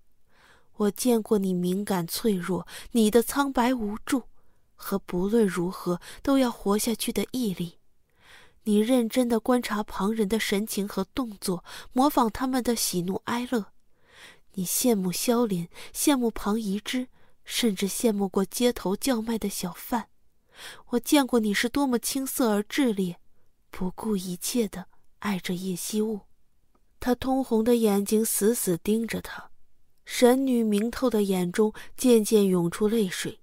我见过你敏感脆弱，你的苍白无助，和不论如何都要活下去的毅力。你认真地观察旁人的神情和动作，模仿他们的喜怒哀乐。你羡慕萧林，羡慕庞宜之，甚至羡慕过街头叫卖的小贩。我见过你是多么青涩而炽烈，不顾一切的。爱着叶夕雾，他通红的眼睛死死盯着他，神女明透的眼中渐渐涌出泪水。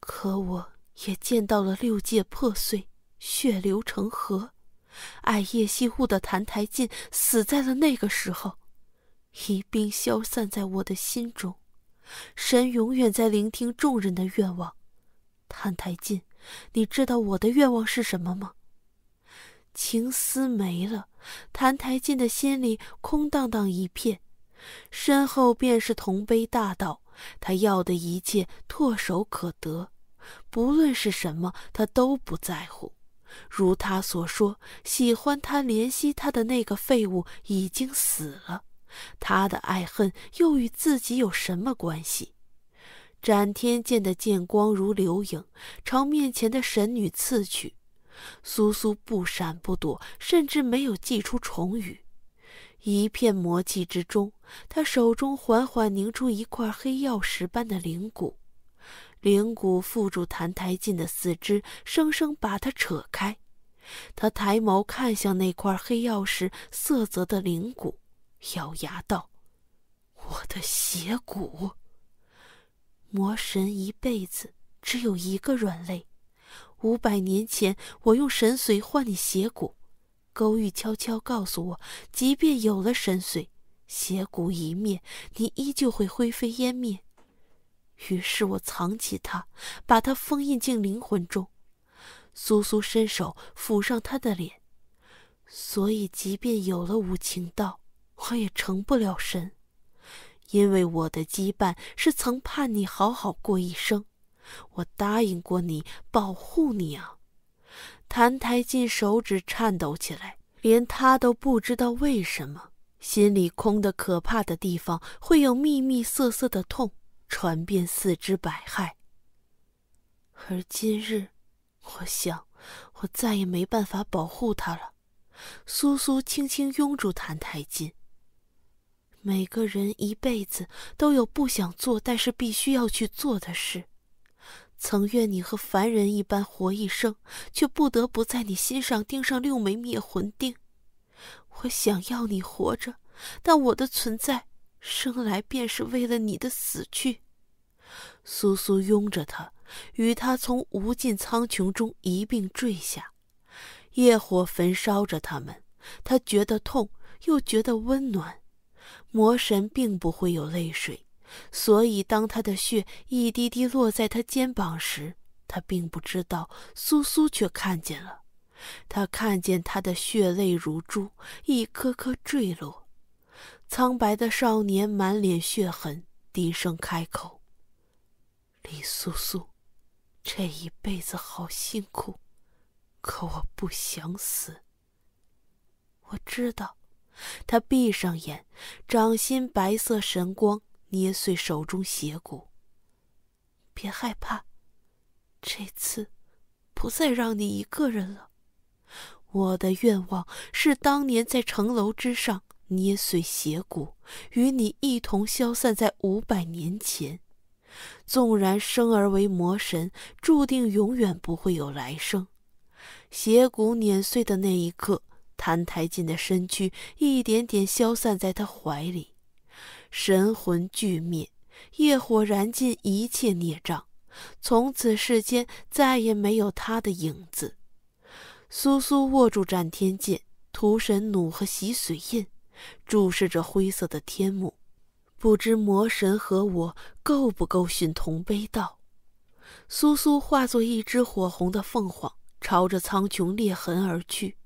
可我也见到了六界破碎，血流成河。爱叶夕雾的澹台烬死在了那个时候，一并消散在我的心中。神永远在聆听众人的愿望。澹台烬，你知道我的愿望是什么吗？情丝没了，澹台烬的心里空荡荡一片。身后便是同悲大道，他要的一切唾手可得。不论是什么，他都不在乎。如他所说，喜欢他怜惜他的那个废物已经死了，他的爱恨又与自己有什么关系？斩天剑的剑光如流影，朝面前的神女刺去。苏苏不闪不躲，甚至没有祭出虫语。一片魔气之中，他手中缓缓凝出一块黑曜石般的灵骨，灵骨附住澹台烬的四肢，生生把他扯开。他抬眸看向那块黑曜石色泽的灵骨，咬牙道：“我的血骨，魔神一辈子只有一个软肋。”五百年前，我用神髓换你血骨，勾玉悄悄告诉我，即便有了神髓，血骨一灭，你依旧会灰飞烟灭。于是我藏起它，把它封印进灵魂中。苏苏伸手抚上他的脸，所以即便有了无情道，我也成不了神，因为我的羁绊是曾盼你好好过一生。我答应过你保护你啊！谭台烬手指颤抖起来，连他都不知道为什么，心里空得可怕的地方会有密密涩涩的痛，传遍四肢百骸。而今日，我想，我再也没办法保护他了。苏苏轻轻拥住谭台烬，每个人一辈子都有不想做但是必须要去做的事。曾愿你和凡人一般活一生，却不得不在你心上钉上六枚灭魂钉。我想要你活着，但我的存在生来便是为了你的死去。苏苏拥着他，与他从无尽苍穹中一并坠下，业火焚烧着他们。他觉得痛，又觉得温暖。魔神并不会有泪水。所以，当他的血一滴滴落在他肩膀时，他并不知道，苏苏却看见了。他看见他的血泪如珠，一颗颗坠落。苍白的少年满脸血痕，低声开口：“李苏苏，这一辈子好辛苦，可我不想死。”我知道。他闭上眼，掌心白色神光。捏碎手中邪骨。别害怕，这次不再让你一个人了。我的愿望是，当年在城楼之上捏碎邪骨，与你一同消散在五百年前。纵然生而为魔神，注定永远不会有来生。邪骨碾碎的那一刻，谭台进的身躯一点点消散在他怀里。神魂俱灭，业火燃尽一切孽障，从此世间再也没有他的影子。苏苏握住斩天剑、屠神弩和洗髓印，注视着灰色的天幕，不知魔神和我够不够殉同悲道。苏苏化作一只火红的凤凰，朝着苍穹裂痕而去，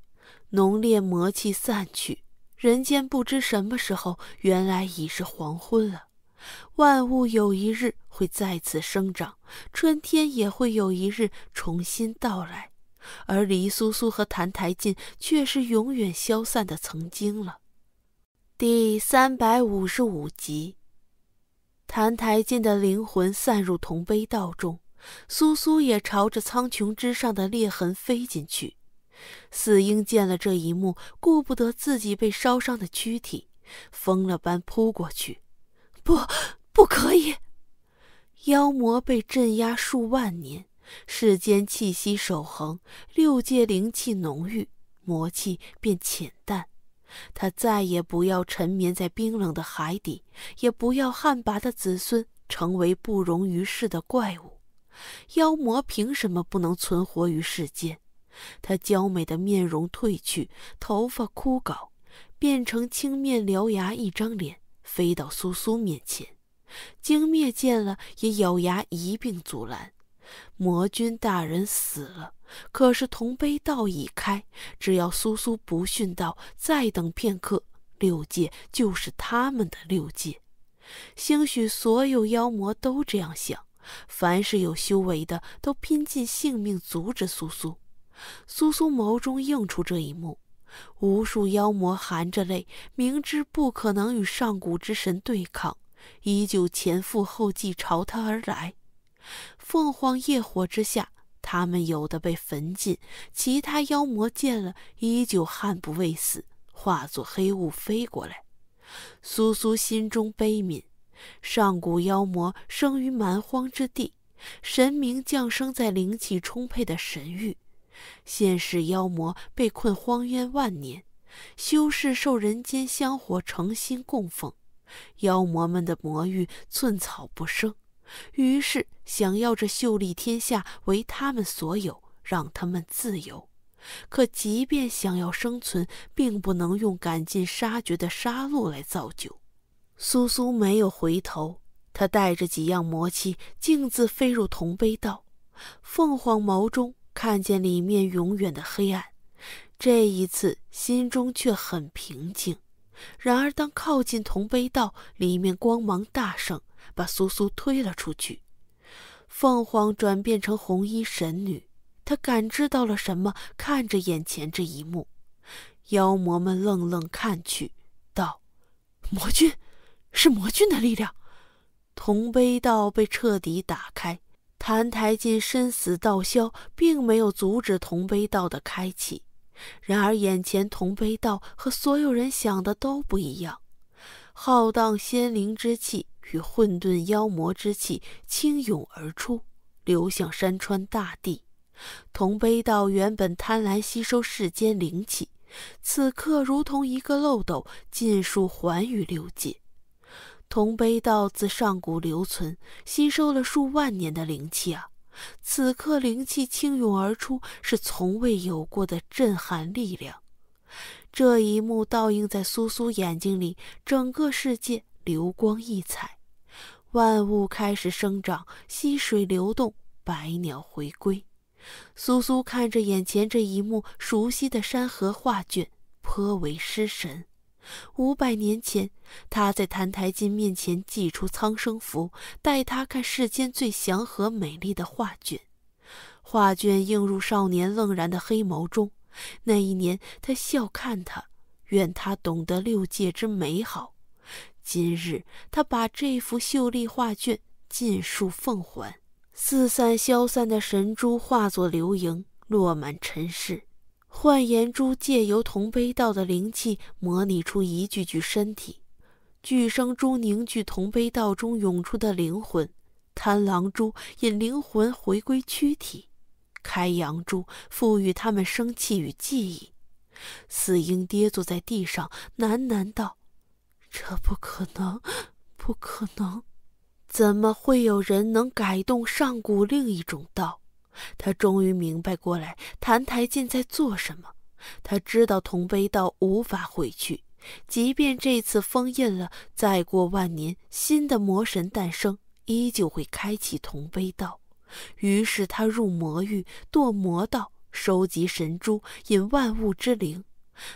浓烈魔气散去。人间不知什么时候，原来已是黄昏了。万物有一日会再次生长，春天也会有一日重新到来，而黎苏苏和澹台烬却是永远消散的曾经了。第三百五十五集，澹台烬的灵魂散入同悲道中，苏苏也朝着苍穹之上的裂痕飞进去。死婴见了这一幕，顾不得自己被烧伤的躯体，疯了般扑过去。不，不可以！妖魔被镇压数万年，世间气息守恒，六界灵气浓郁，魔气便浅淡。他再也不要沉眠在冰冷的海底，也不要旱魃的子孙成为不容于世的怪物。妖魔凭什么不能存活于世间？她娇美的面容褪去，头发枯槁，变成青面獠牙一张脸，飞到苏苏面前。惊灭见了也咬牙一并阻拦。魔君大人死了，可是同悲道已开，只要苏苏不殉道，再等片刻，六界就是他们的六界。兴许所有妖魔都这样想，凡是有修为的都拼尽性命阻止苏苏。苏苏眸中映出这一幕，无数妖魔含着泪，明知不可能与上古之神对抗，依旧前赴后继朝他而来。凤凰业火之下，他们有的被焚尽，其他妖魔见了依旧悍不畏死，化作黑雾飞过来。苏苏心中悲悯，上古妖魔生于蛮荒之地，神明降生在灵气充沛的神域。现世妖魔被困荒渊万年，修士受人间香火诚心供奉，妖魔们的魔域寸草不生。于是想要这秀丽天下为他们所有，让他们自由。可即便想要生存，并不能用赶尽杀绝的杀戮来造就。苏苏没有回头，他带着几样魔器，径自飞入铜杯道，凤凰眸中。看见里面永远的黑暗，这一次心中却很平静。然而，当靠近铜杯道，里面光芒大盛，把苏苏推了出去。凤凰转变成红衣神女，她感知到了什么，看着眼前这一幕，妖魔们愣愣看去，道：“魔君，是魔君的力量。”铜杯道被彻底打开。澹台烬身死道消，并没有阻止同悲道的开启。然而，眼前同悲道和所有人想的都不一样，浩荡仙灵之气与混沌妖魔之气倾涌而出，流向山川大地。同悲道原本贪婪吸收世间灵气，此刻如同一个漏斗，尽数还于六界。铜杯道自上古留存，吸收了数万年的灵气啊！此刻灵气倾涌而出，是从未有过的震撼力量。这一幕倒映在苏苏眼睛里，整个世界流光溢彩，万物开始生长，溪水流动，百鸟回归。苏苏看着眼前这一幕熟悉的山河画卷，颇为失神。五百年前，他在澹台金面前祭出苍生符，带他看世间最祥和美丽的画卷。画卷映入少年愣然的黑眸中。那一年，他笑看他，愿他懂得六界之美好。今日，他把这幅秀丽画卷尽数奉还，四散消散的神珠化作流萤，落满尘世。幻颜珠借由铜杯道的灵气模拟出一具具身体，巨生珠凝聚铜杯道中涌出的灵魂，贪狼珠引灵魂回归躯体，开阳珠赋予他们生气与记忆。死婴跌坐在地上，喃喃道：“这不可能，不可能！怎么会有人能改动上古另一种道？”他终于明白过来，谭台进在做什么。他知道同悲道无法回去，即便这次封印了，再过万年，新的魔神诞生，依旧会开启同悲道。于是他入魔域，堕魔道，收集神珠，引万物之灵。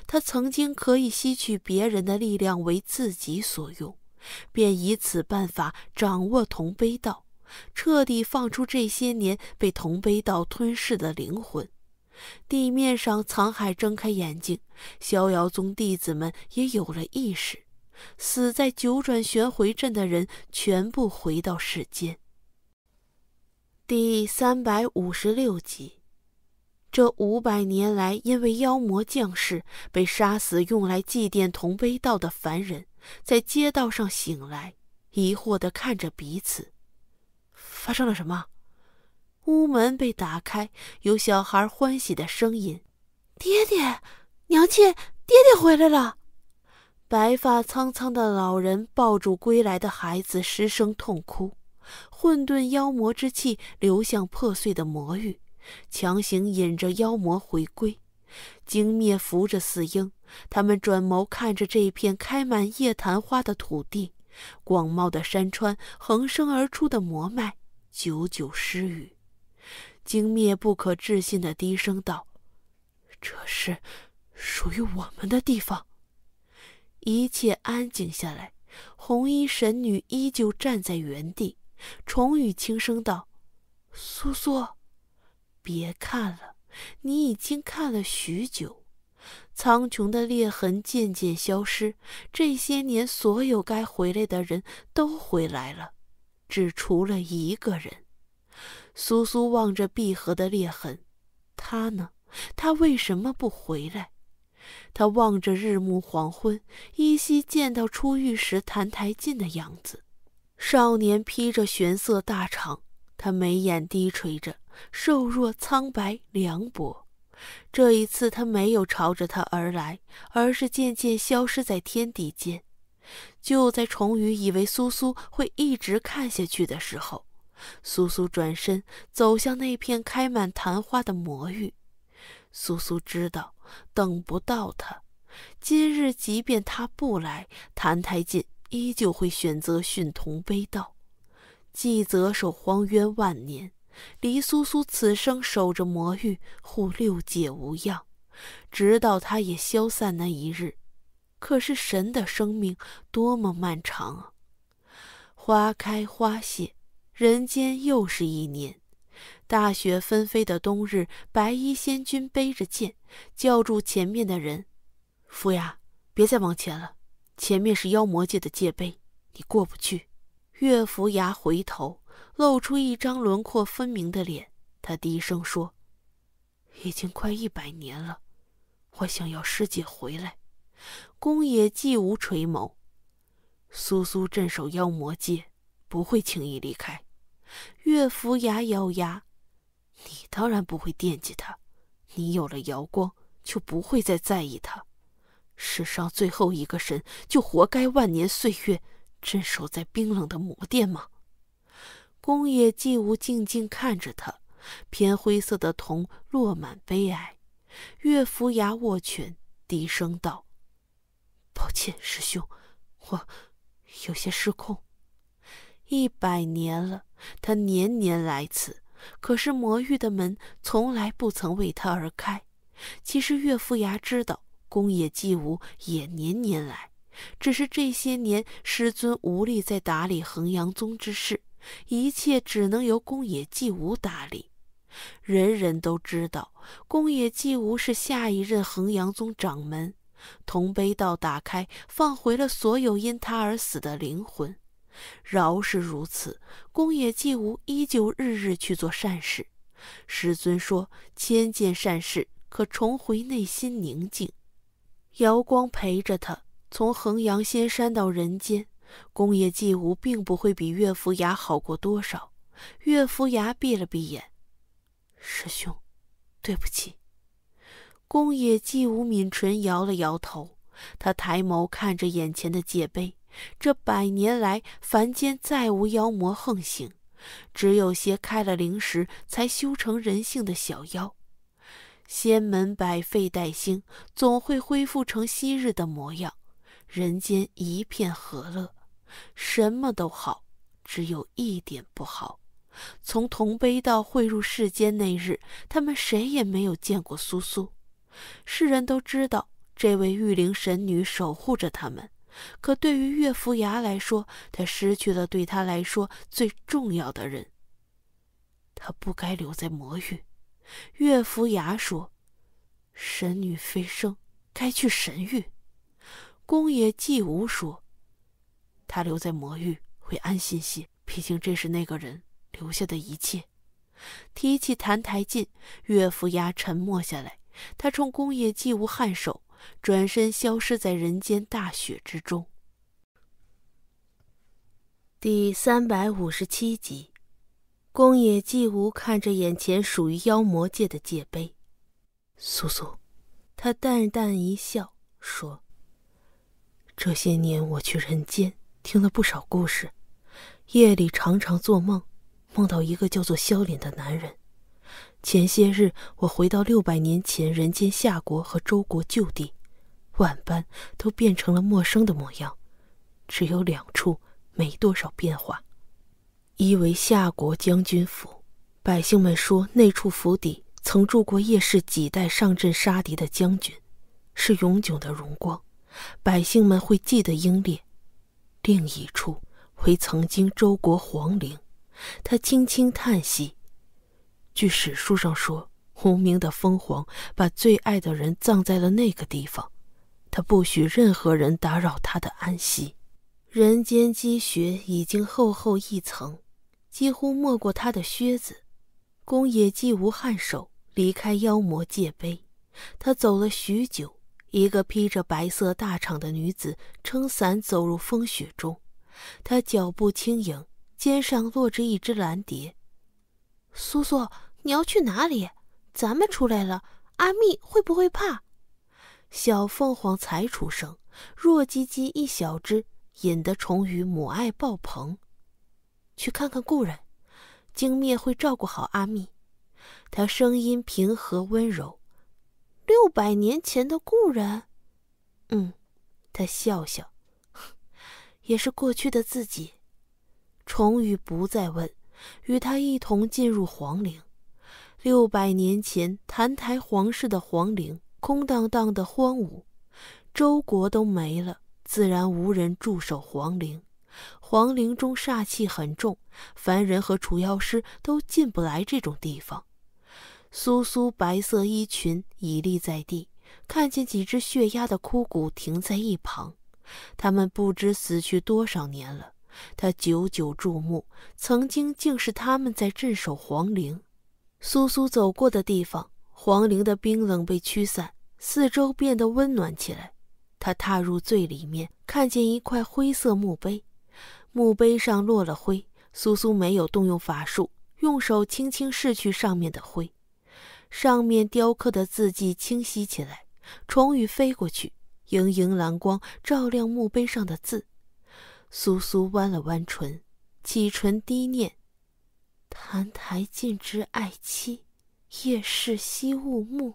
他曾经可以吸取别人的力量为自己所用，便以此办法掌握同悲道。彻底放出这些年被同悲道吞噬的灵魂。地面上，藏海睁开眼睛，逍遥宗弟子们也有了意识。死在九转玄回阵的人全部回到世间。第三百五十六集，这五百年来，因为妖魔降世被杀死用来祭奠同悲道的凡人，在街道上醒来，疑惑地看着彼此。发生了什么？屋门被打开，有小孩欢喜的声音：“爹爹，娘亲，爹爹回来了！”白发苍苍的老人抱住归来的孩子，失声痛哭。混沌妖魔之气流向破碎的魔域，强行引着妖魔回归。精灭扶着死婴，他们转眸看着这片开满夜昙花的土地，广袤的山川，横生而出的魔脉。久久失语，惊灭不可置信的低声道：“这是属于我们的地方。”一切安静下来，红衣神女依旧站在原地。重宇轻声道：“苏苏，别看了，你已经看了许久。苍穹的裂痕渐渐消失，这些年所有该回来的人都回来了。”只除了一个人，苏苏望着闭合的裂痕，他呢？他为什么不回来？他望着日暮黄昏，依稀见到出狱时谭台进的样子。少年披着玄色大氅，他眉眼低垂着，瘦弱苍白，凉薄。这一次，他没有朝着他而来，而是渐渐消失在天地间。就在重宇以为苏苏会一直看下去的时候，苏苏转身走向那片开满昙花的魔域。苏苏知道，等不到他。今日即便他不来，谭太进依旧会选择殉同悲道，既则守荒渊万年，离苏苏此生守着魔域护六界无恙，直到他也消散那一日。可是神的生命多么漫长啊！花开花谢，人间又是一年。大雪纷飞的冬日，白衣仙君背着剑，叫住前面的人：“福雅，别再往前了，前面是妖魔界的界碑，你过不去。”岳福牙回头，露出一张轮廓分明的脸，他低声说：“已经快一百年了，我想要师姐回来。”公野寂无垂眸，苏苏镇守妖魔界，不会轻易离开。岳福牙咬牙，你当然不会惦记他，你有了瑶光，就不会再在意他。世上最后一个神，就活该万年岁月，镇守在冰冷的魔殿吗？公野寂无静静看着他，偏灰色的瞳落满悲哀。岳福牙握拳，低声道。抱歉，师兄，我有些失控。一百年了，他年年来此，可是魔域的门从来不曾为他而开。其实岳父牙知道，公野继武也年年来，只是这些年师尊无力再打理衡阳宗之事，一切只能由公野继武打理。人人都知道，公野继武是下一任衡阳宗掌门。铜悲道打开，放回了所有因他而死的灵魂。饶是如此，宫野祭无依旧日日去做善事。师尊说，千件善事可重回内心宁静。瑶光陪着他从衡阳仙山到人间，宫野祭无并不会比岳福牙好过多少。岳福牙闭了闭眼，师兄，对不起。宫野寂无敏唇摇了摇头，他抬眸看着眼前的界碑。这百年来，凡间再无妖魔横行，只有些开了灵石才修成人性的小妖。仙门百废待兴，总会恢复成昔日的模样，人间一片和乐，什么都好，只有一点不好。从同悲道汇入世间那日，他们谁也没有见过苏苏。世人都知道，这位玉灵神女守护着他们。可对于岳福牙来说，他失去了对他来说最重要的人。他不该留在魔域。岳福牙说：“神女飞升，该去神域。”公爷既无说：“他留在魔域会安心些，毕竟这是那个人留下的一切。”提起澹台烬，岳福牙沉默下来。他冲宫野寂无颔首，转身消失在人间大雪之中。第三百五十七集，宫野寂无看着眼前属于妖魔界的界碑，苏苏，他淡淡一笑说：“这些年我去人间，听了不少故事，夜里常常做梦，梦到一个叫做萧凛的男人。”前些日，我回到六百年前人间夏国和周国旧地，万般都变成了陌生的模样，只有两处没多少变化。一为夏国将军府，百姓们说那处府邸曾住过叶氏几代上阵杀敌的将军，是永久的荣光，百姓们会记得英烈。另一处为曾经周国皇陵，他轻轻叹息。据史书上说，无名的凤凰把最爱的人葬在了那个地方，他不许任何人打扰他的安息。人间积雪已经厚厚一层，几乎没过他的靴子。宫野寂无颔首，离开妖魔界碑。他走了许久，一个披着白色大氅的女子撑伞走入风雪中，她脚步轻盈，肩上落着一只蓝蝶。苏苏。你要去哪里？咱们出来了，阿密会不会怕？小凤凰才出生，弱唧唧一小只，引得虫鱼母爱爆棚。去看看故人，精灭会照顾好阿密。他声音平和温柔。六百年前的故人？嗯，他笑笑，也是过去的自己。虫鱼不再问，与他一同进入皇陵。六百年前，澹台皇室的皇陵空荡荡的，荒芜。周国都没了，自然无人驻守皇陵。皇陵中煞气很重，凡人和除妖师都进不来这种地方。苏苏白色衣裙倚立在地，看见几只血压的枯骨停在一旁。他们不知死去多少年了。他久久注目，曾经竟是他们在镇守皇陵。苏苏走过的地方，黄陵的冰冷被驱散，四周变得温暖起来。她踏入最里面，看见一块灰色墓碑，墓碑上落了灰。苏苏没有动用法术，用手轻轻拭去上面的灰，上面雕刻的字迹清晰起来。重羽飞过去，莹莹蓝光照亮墓碑上的字。苏苏弯了弯唇，启唇低念。澹台烬之爱妻，叶氏西雾墓，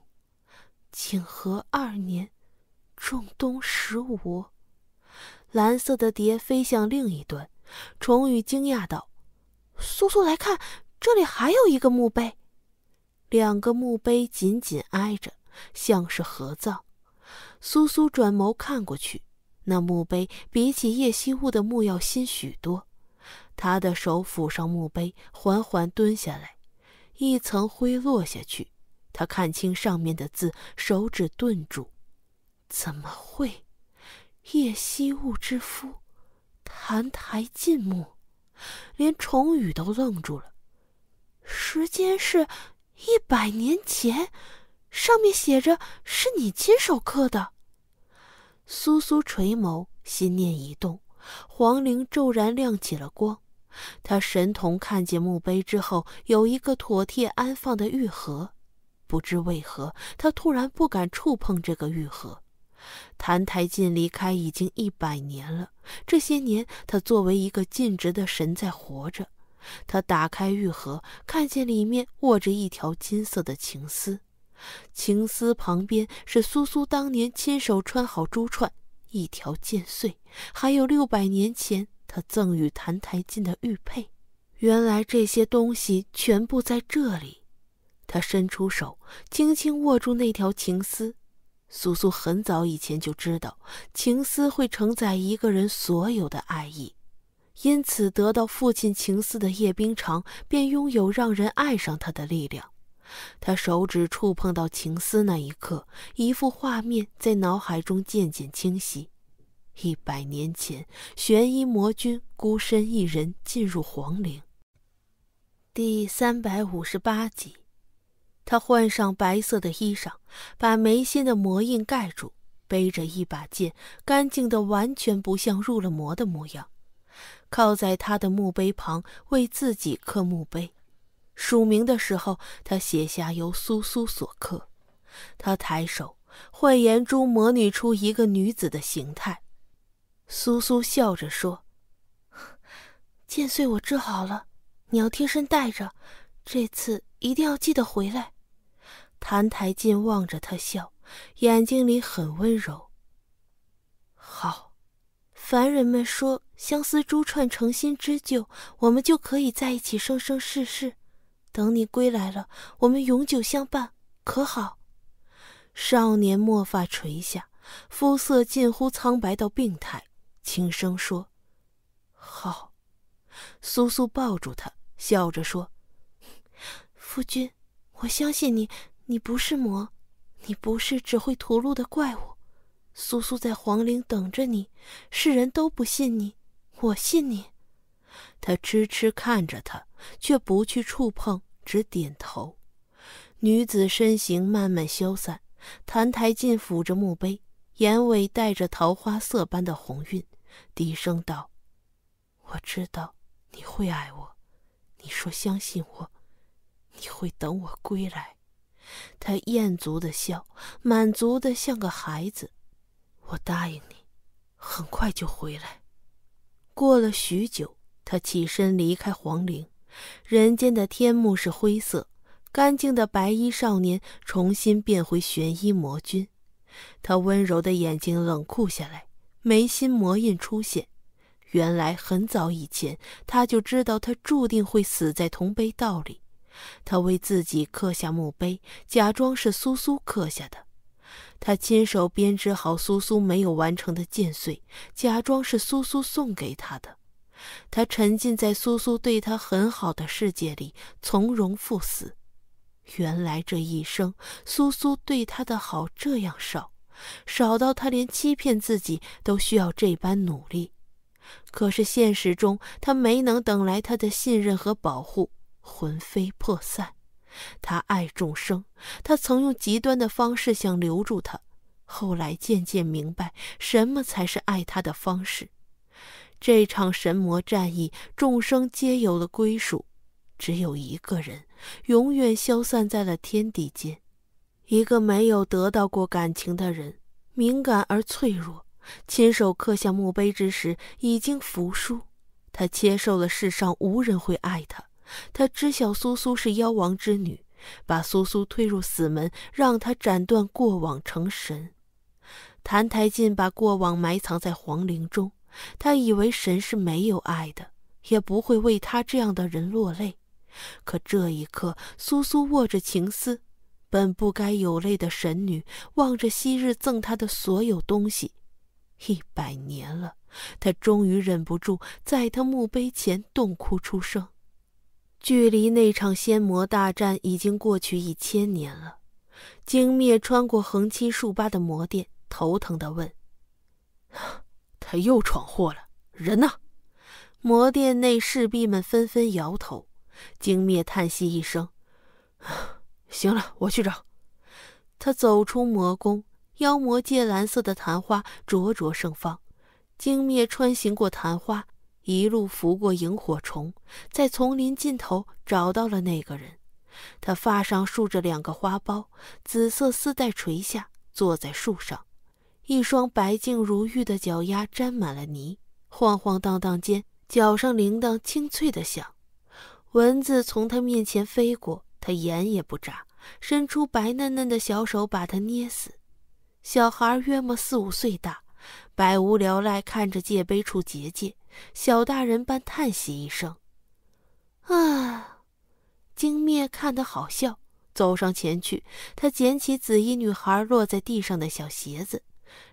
景和二年仲冬十五。蓝色的蝶飞向另一端，重宇惊讶道：“苏苏，来看，这里还有一个墓碑，两个墓碑紧紧挨着，像是合葬。”苏苏转眸看过去，那墓碑比起叶希雾的墓要新许多。他的手抚上墓碑，缓缓蹲下来，一层灰落下去，他看清上面的字，手指顿住。怎么会？叶夕雾之夫，澹台烬墓，连重宇都愣住了。时间是一百年前，上面写着是你亲手刻的。苏苏垂眸，心念一动，黄陵骤然亮起了光。他神童看见墓碑之后，有一个妥帖安放的玉盒，不知为何，他突然不敢触碰这个玉盒。澹台烬离开已经一百年了，这些年，他作为一个尽职的神在活着。他打开玉盒，看见里面握着一条金色的情丝，情丝旁边是苏苏当年亲手穿好珠串，一条剑穗，还有六百年前。他赠予澹台烬的玉佩，原来这些东西全部在这里。他伸出手，轻轻握住那条情丝。苏苏很早以前就知道，情丝会承载一个人所有的爱意，因此得到父亲情丝的叶冰裳便拥有让人爱上他的力量。他手指触碰到情丝那一刻，一幅画面在脑海中渐渐清晰。一百年前，玄一魔君孤身一人进入皇陵。第三百五十八集，他换上白色的衣裳，把眉心的魔印盖住，背着一把剑，干净的完全不像入了魔的模样。靠在他的墓碑旁，为自己刻墓碑，署名的时候，他写下“由苏苏所刻”。他抬手，幻眼珠模拟出一个女子的形态。苏苏笑着说：“剑穗我治好了，你要贴身带着。这次一定要记得回来。”谭台烬望着他笑，眼睛里很温柔。好，凡人们说相思珠串成心之就，我们就可以在一起生生世世。等你归来了，我们永久相伴，可好？少年墨发垂下，肤色近乎苍白到病态。轻声说：“好。”苏苏抱住他，笑着说：“夫君，我相信你，你不是魔，你不是只会屠戮的怪物。苏苏在皇陵等着你，世人都不信你，我信你。”他痴痴看着他，却不去触碰，只点头。女子身形慢慢消散，澹台烬抚着墓碑。眼尾带着桃花色般的红晕，低声道：“我知道你会爱我，你说相信我，你会等我归来。”他餍足的笑，满足的像个孩子。我答应你，很快就回来。过了许久，他起身离开皇陵。人间的天幕是灰色，干净的白衣少年重新变回玄衣魔君。他温柔的眼睛冷酷下来，眉心魔印出现。原来很早以前，他就知道他注定会死在同碑道里。他为自己刻下墓碑，假装是苏苏刻下的。他亲手编织好苏苏没有完成的剑穗，假装是苏苏送给他的。他沉浸在苏苏对他很好的世界里，从容赴死。原来这一生，苏苏对他的好这样少，少到他连欺骗自己都需要这般努力。可是现实中，他没能等来他的信任和保护，魂飞魄散。他爱众生，他曾用极端的方式想留住他，后来渐渐明白什么才是爱他的方式。这场神魔战役，众生皆有了归属，只有一个人。永远消散在了天地间。一个没有得到过感情的人，敏感而脆弱。亲手刻下墓碑之时，已经服输。他接受了世上无人会爱他。他知晓苏苏是妖王之女，把苏苏推入死门，让他斩断过往成神。澹台烬把过往埋藏在皇陵中。他以为神是没有爱的，也不会为他这样的人落泪。可这一刻，苏苏握着情丝，本不该有泪的神女望着昔日赠她的所有东西，一百年了，她终于忍不住，在她墓碑前痛哭出声。距离那场仙魔大战已经过去一千年了，精灭穿过横七竖八的魔殿，头疼地问：“他又闯祸了，人呢？”魔殿内侍婢们纷纷摇头。惊灭叹息一声，行了，我去找。他走出魔宫，妖魔界蓝色的昙花灼灼盛放。惊灭穿行过昙花，一路拂过萤火虫，在丛林尽头找到了那个人。他发上竖着两个花苞，紫色丝带垂下，坐在树上，一双白净如玉的脚丫沾满了泥，晃晃荡荡间，脚上铃铛清脆的响。蚊子从他面前飞过，他眼也不眨，伸出白嫩嫩的小手把他捏死。小孩约莫四五岁大，百无聊赖看着界碑处结界，小大人般叹息一声：“啊！”精灭看得好笑，走上前去，他捡起紫衣女孩落在地上的小鞋子，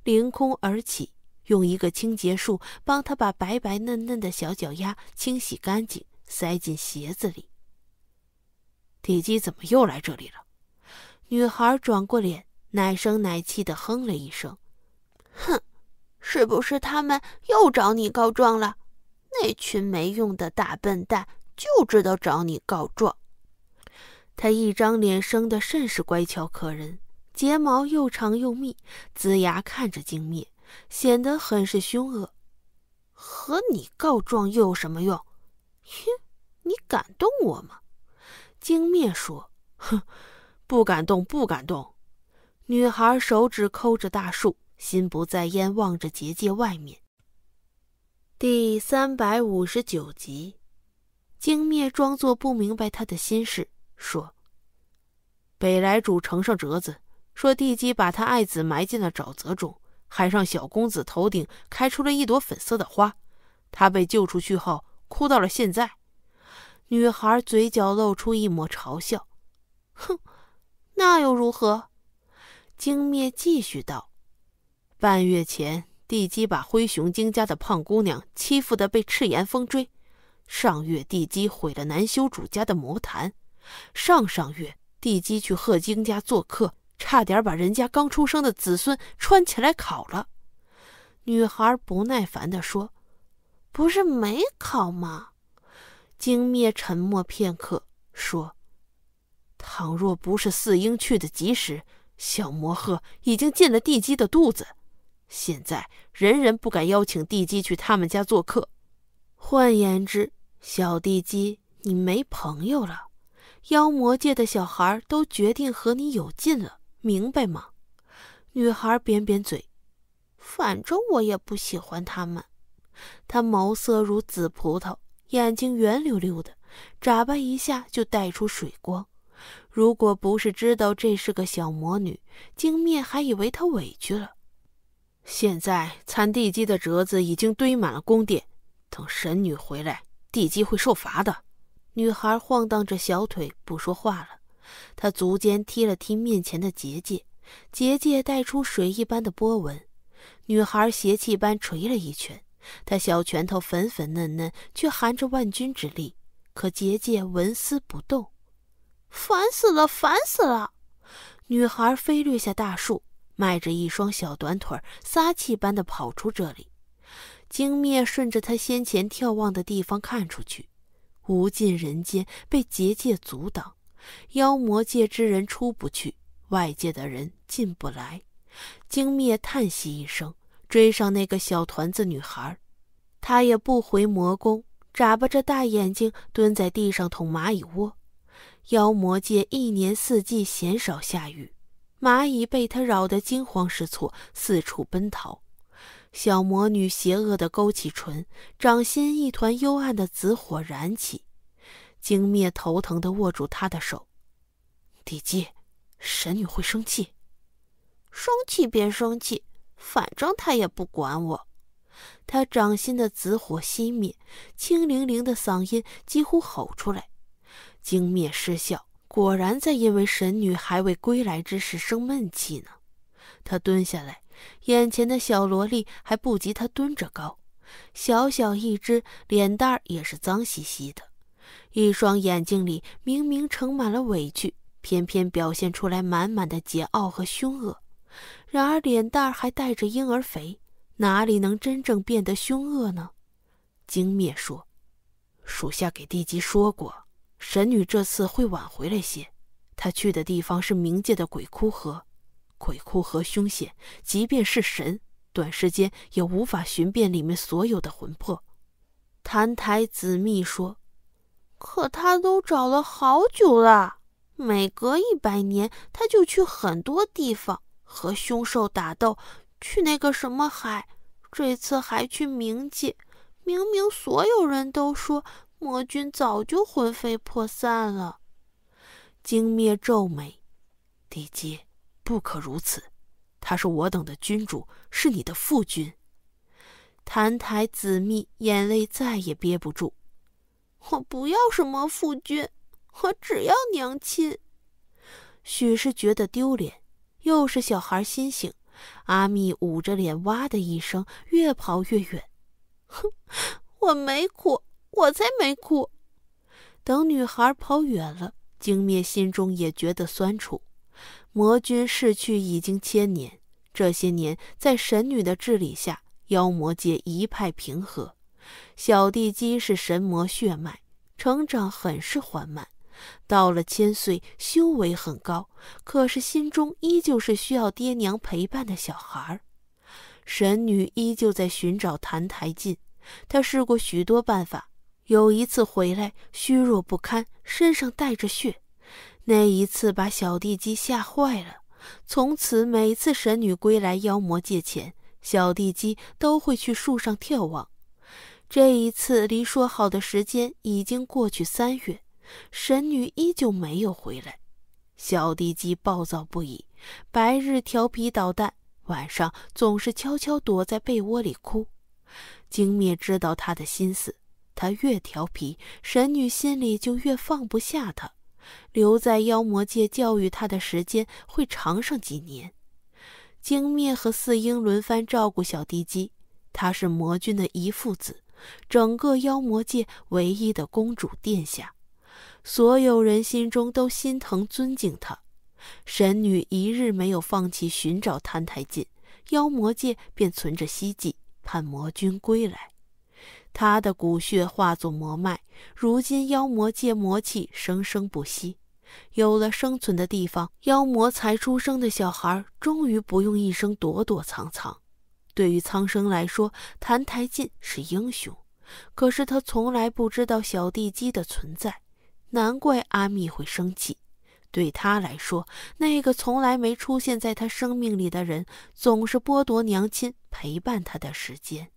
凌空而起，用一个清洁术帮他把白白嫩嫩的小脚丫清洗干净。塞进鞋子里。铁鸡怎么又来这里了？女孩转过脸，奶声奶气的哼了一声：“哼，是不是他们又找你告状了？那群没用的大笨蛋，就知道找你告状。”他一张脸生的甚是乖巧可人，睫毛又长又密，龇牙看着精密，显得很是凶恶。和你告状又有什么用？哼，你敢动我吗？精灭说：“哼，不敢动，不敢动。”女孩手指抠着大树，心不在焉望着结界外面。第三百五十九集，精灭装作不明白他的心事，说：“北来主呈上折子，说地基把他爱子埋进了沼泽中，还让小公子头顶开出了一朵粉色的花。他被救出去后。”哭到了现在，女孩嘴角露出一抹嘲笑：“哼，那又如何？”精灭继续道：“半月前，帝姬把灰熊精家的胖姑娘欺负的被赤炎风追；上月，帝姬毁了南修主家的魔坛；上上月，帝姬去鹤精家做客，差点把人家刚出生的子孙穿起来烤了。”女孩不耐烦地说。不是没考吗？精灭沉默片刻，说：“倘若不是四英去的及时，小魔鹤已经进了地基的肚子。现在人人不敢邀请地基去他们家做客。换言之，小地基，你没朋友了。妖魔界的小孩都决定和你有劲了，明白吗？”女孩扁扁嘴：“反正我也不喜欢他们。”她毛色如紫葡萄，眼睛圆溜溜的，眨巴一下就带出水光。如果不是知道这是个小魔女，晶面还以为她委屈了。现在残地基的折子已经堆满了宫殿，等神女回来，地基会受罚的。女孩晃荡着小腿，不说话了。她足尖踢了踢面前的结界，结界带出水一般的波纹。女孩邪气般捶了一拳。他小拳头粉粉嫩嫩，却含着万钧之力，可结界纹丝不动。烦死了，烦死了！女孩飞掠下大树，迈着一双小短腿，撒气般的跑出这里。惊灭顺着他先前眺望的地方看出去，无尽人间被结界阻挡，妖魔界之人出不去，外界的人进不来。惊灭叹息一声。追上那个小团子女孩，她也不回魔宫，眨巴着大眼睛蹲在地上捅蚂蚁窝。妖魔界一年四季鲜少下雨，蚂蚁被她扰得惊慌失措，四处奔逃。小魔女邪恶的勾起唇，掌心一团幽暗的紫火燃起。精灭头疼的握住她的手：“帝姬，神女会生气，生气便生气。”反正他也不管我。他掌心的紫火熄灭，清凌凌的嗓音几乎吼出来。惊灭失笑，果然在因为神女还未归来之时生闷气呢。他蹲下来，眼前的小萝莉还不及他蹲着高，小小一只，脸蛋儿也是脏兮兮的，一双眼睛里明明盛满了委屈，偏偏表现出来满满的桀骜和凶恶。然而脸蛋儿还带着婴儿肥，哪里能真正变得凶恶呢？荆灭说：“属下给帝姬说过，神女这次会晚回来些。她去的地方是冥界的鬼哭河，鬼哭河凶险，即便是神，短时间也无法寻遍里面所有的魂魄。”澹台子密说：“可他都找了好久了，每隔一百年他就去很多地方。”和凶兽打斗，去那个什么海，这次还去冥界。明明所有人都说魔君早就魂飞魄散了。惊灭皱眉：“帝姬，不可如此。他是我等的君主，是你的父君。”澹台子密眼泪再也憋不住：“我不要什么父君，我只要娘亲。”许是觉得丢脸。又是小孩心性，阿密捂着脸，哇的一声，越跑越远。哼，我没哭，我才没哭。等女孩跑远了，惊灭心中也觉得酸楚。魔君逝去已经千年，这些年在神女的治理下，妖魔界一派平和。小地基是神魔血脉，成长很是缓慢。到了千岁，修为很高，可是心中依旧是需要爹娘陪伴的小孩。神女依旧在寻找澹台烬，她试过许多办法。有一次回来，虚弱不堪，身上带着血。那一次把小地基吓坏了。从此，每次神女归来，妖魔借钱，小地基都会去树上眺望。这一次，离说好的时间已经过去三月。神女依旧没有回来，小地鸡暴躁不已，白日调皮捣蛋，晚上总是悄悄躲在被窝里哭。精灭知道他的心思，他越调皮，神女心里就越放不下他，留在妖魔界教育他的时间会长上几年。精灭和四英轮番照顾小地鸡，她是魔君的遗父子，整个妖魔界唯一的公主殿下。所有人心中都心疼、尊敬他。神女一日没有放弃寻找澹台烬，妖魔界便存着希冀，盼魔君归来。他的骨血化作魔脉，如今妖魔界魔气生生不息，有了生存的地方，妖魔才出生的小孩终于不用一生躲躲藏藏。对于苍生来说，澹台烬是英雄，可是他从来不知道小地基的存在。难怪阿密会生气，对他来说，那个从来没出现在他生命里的人，总是剥夺娘亲陪伴他的时间。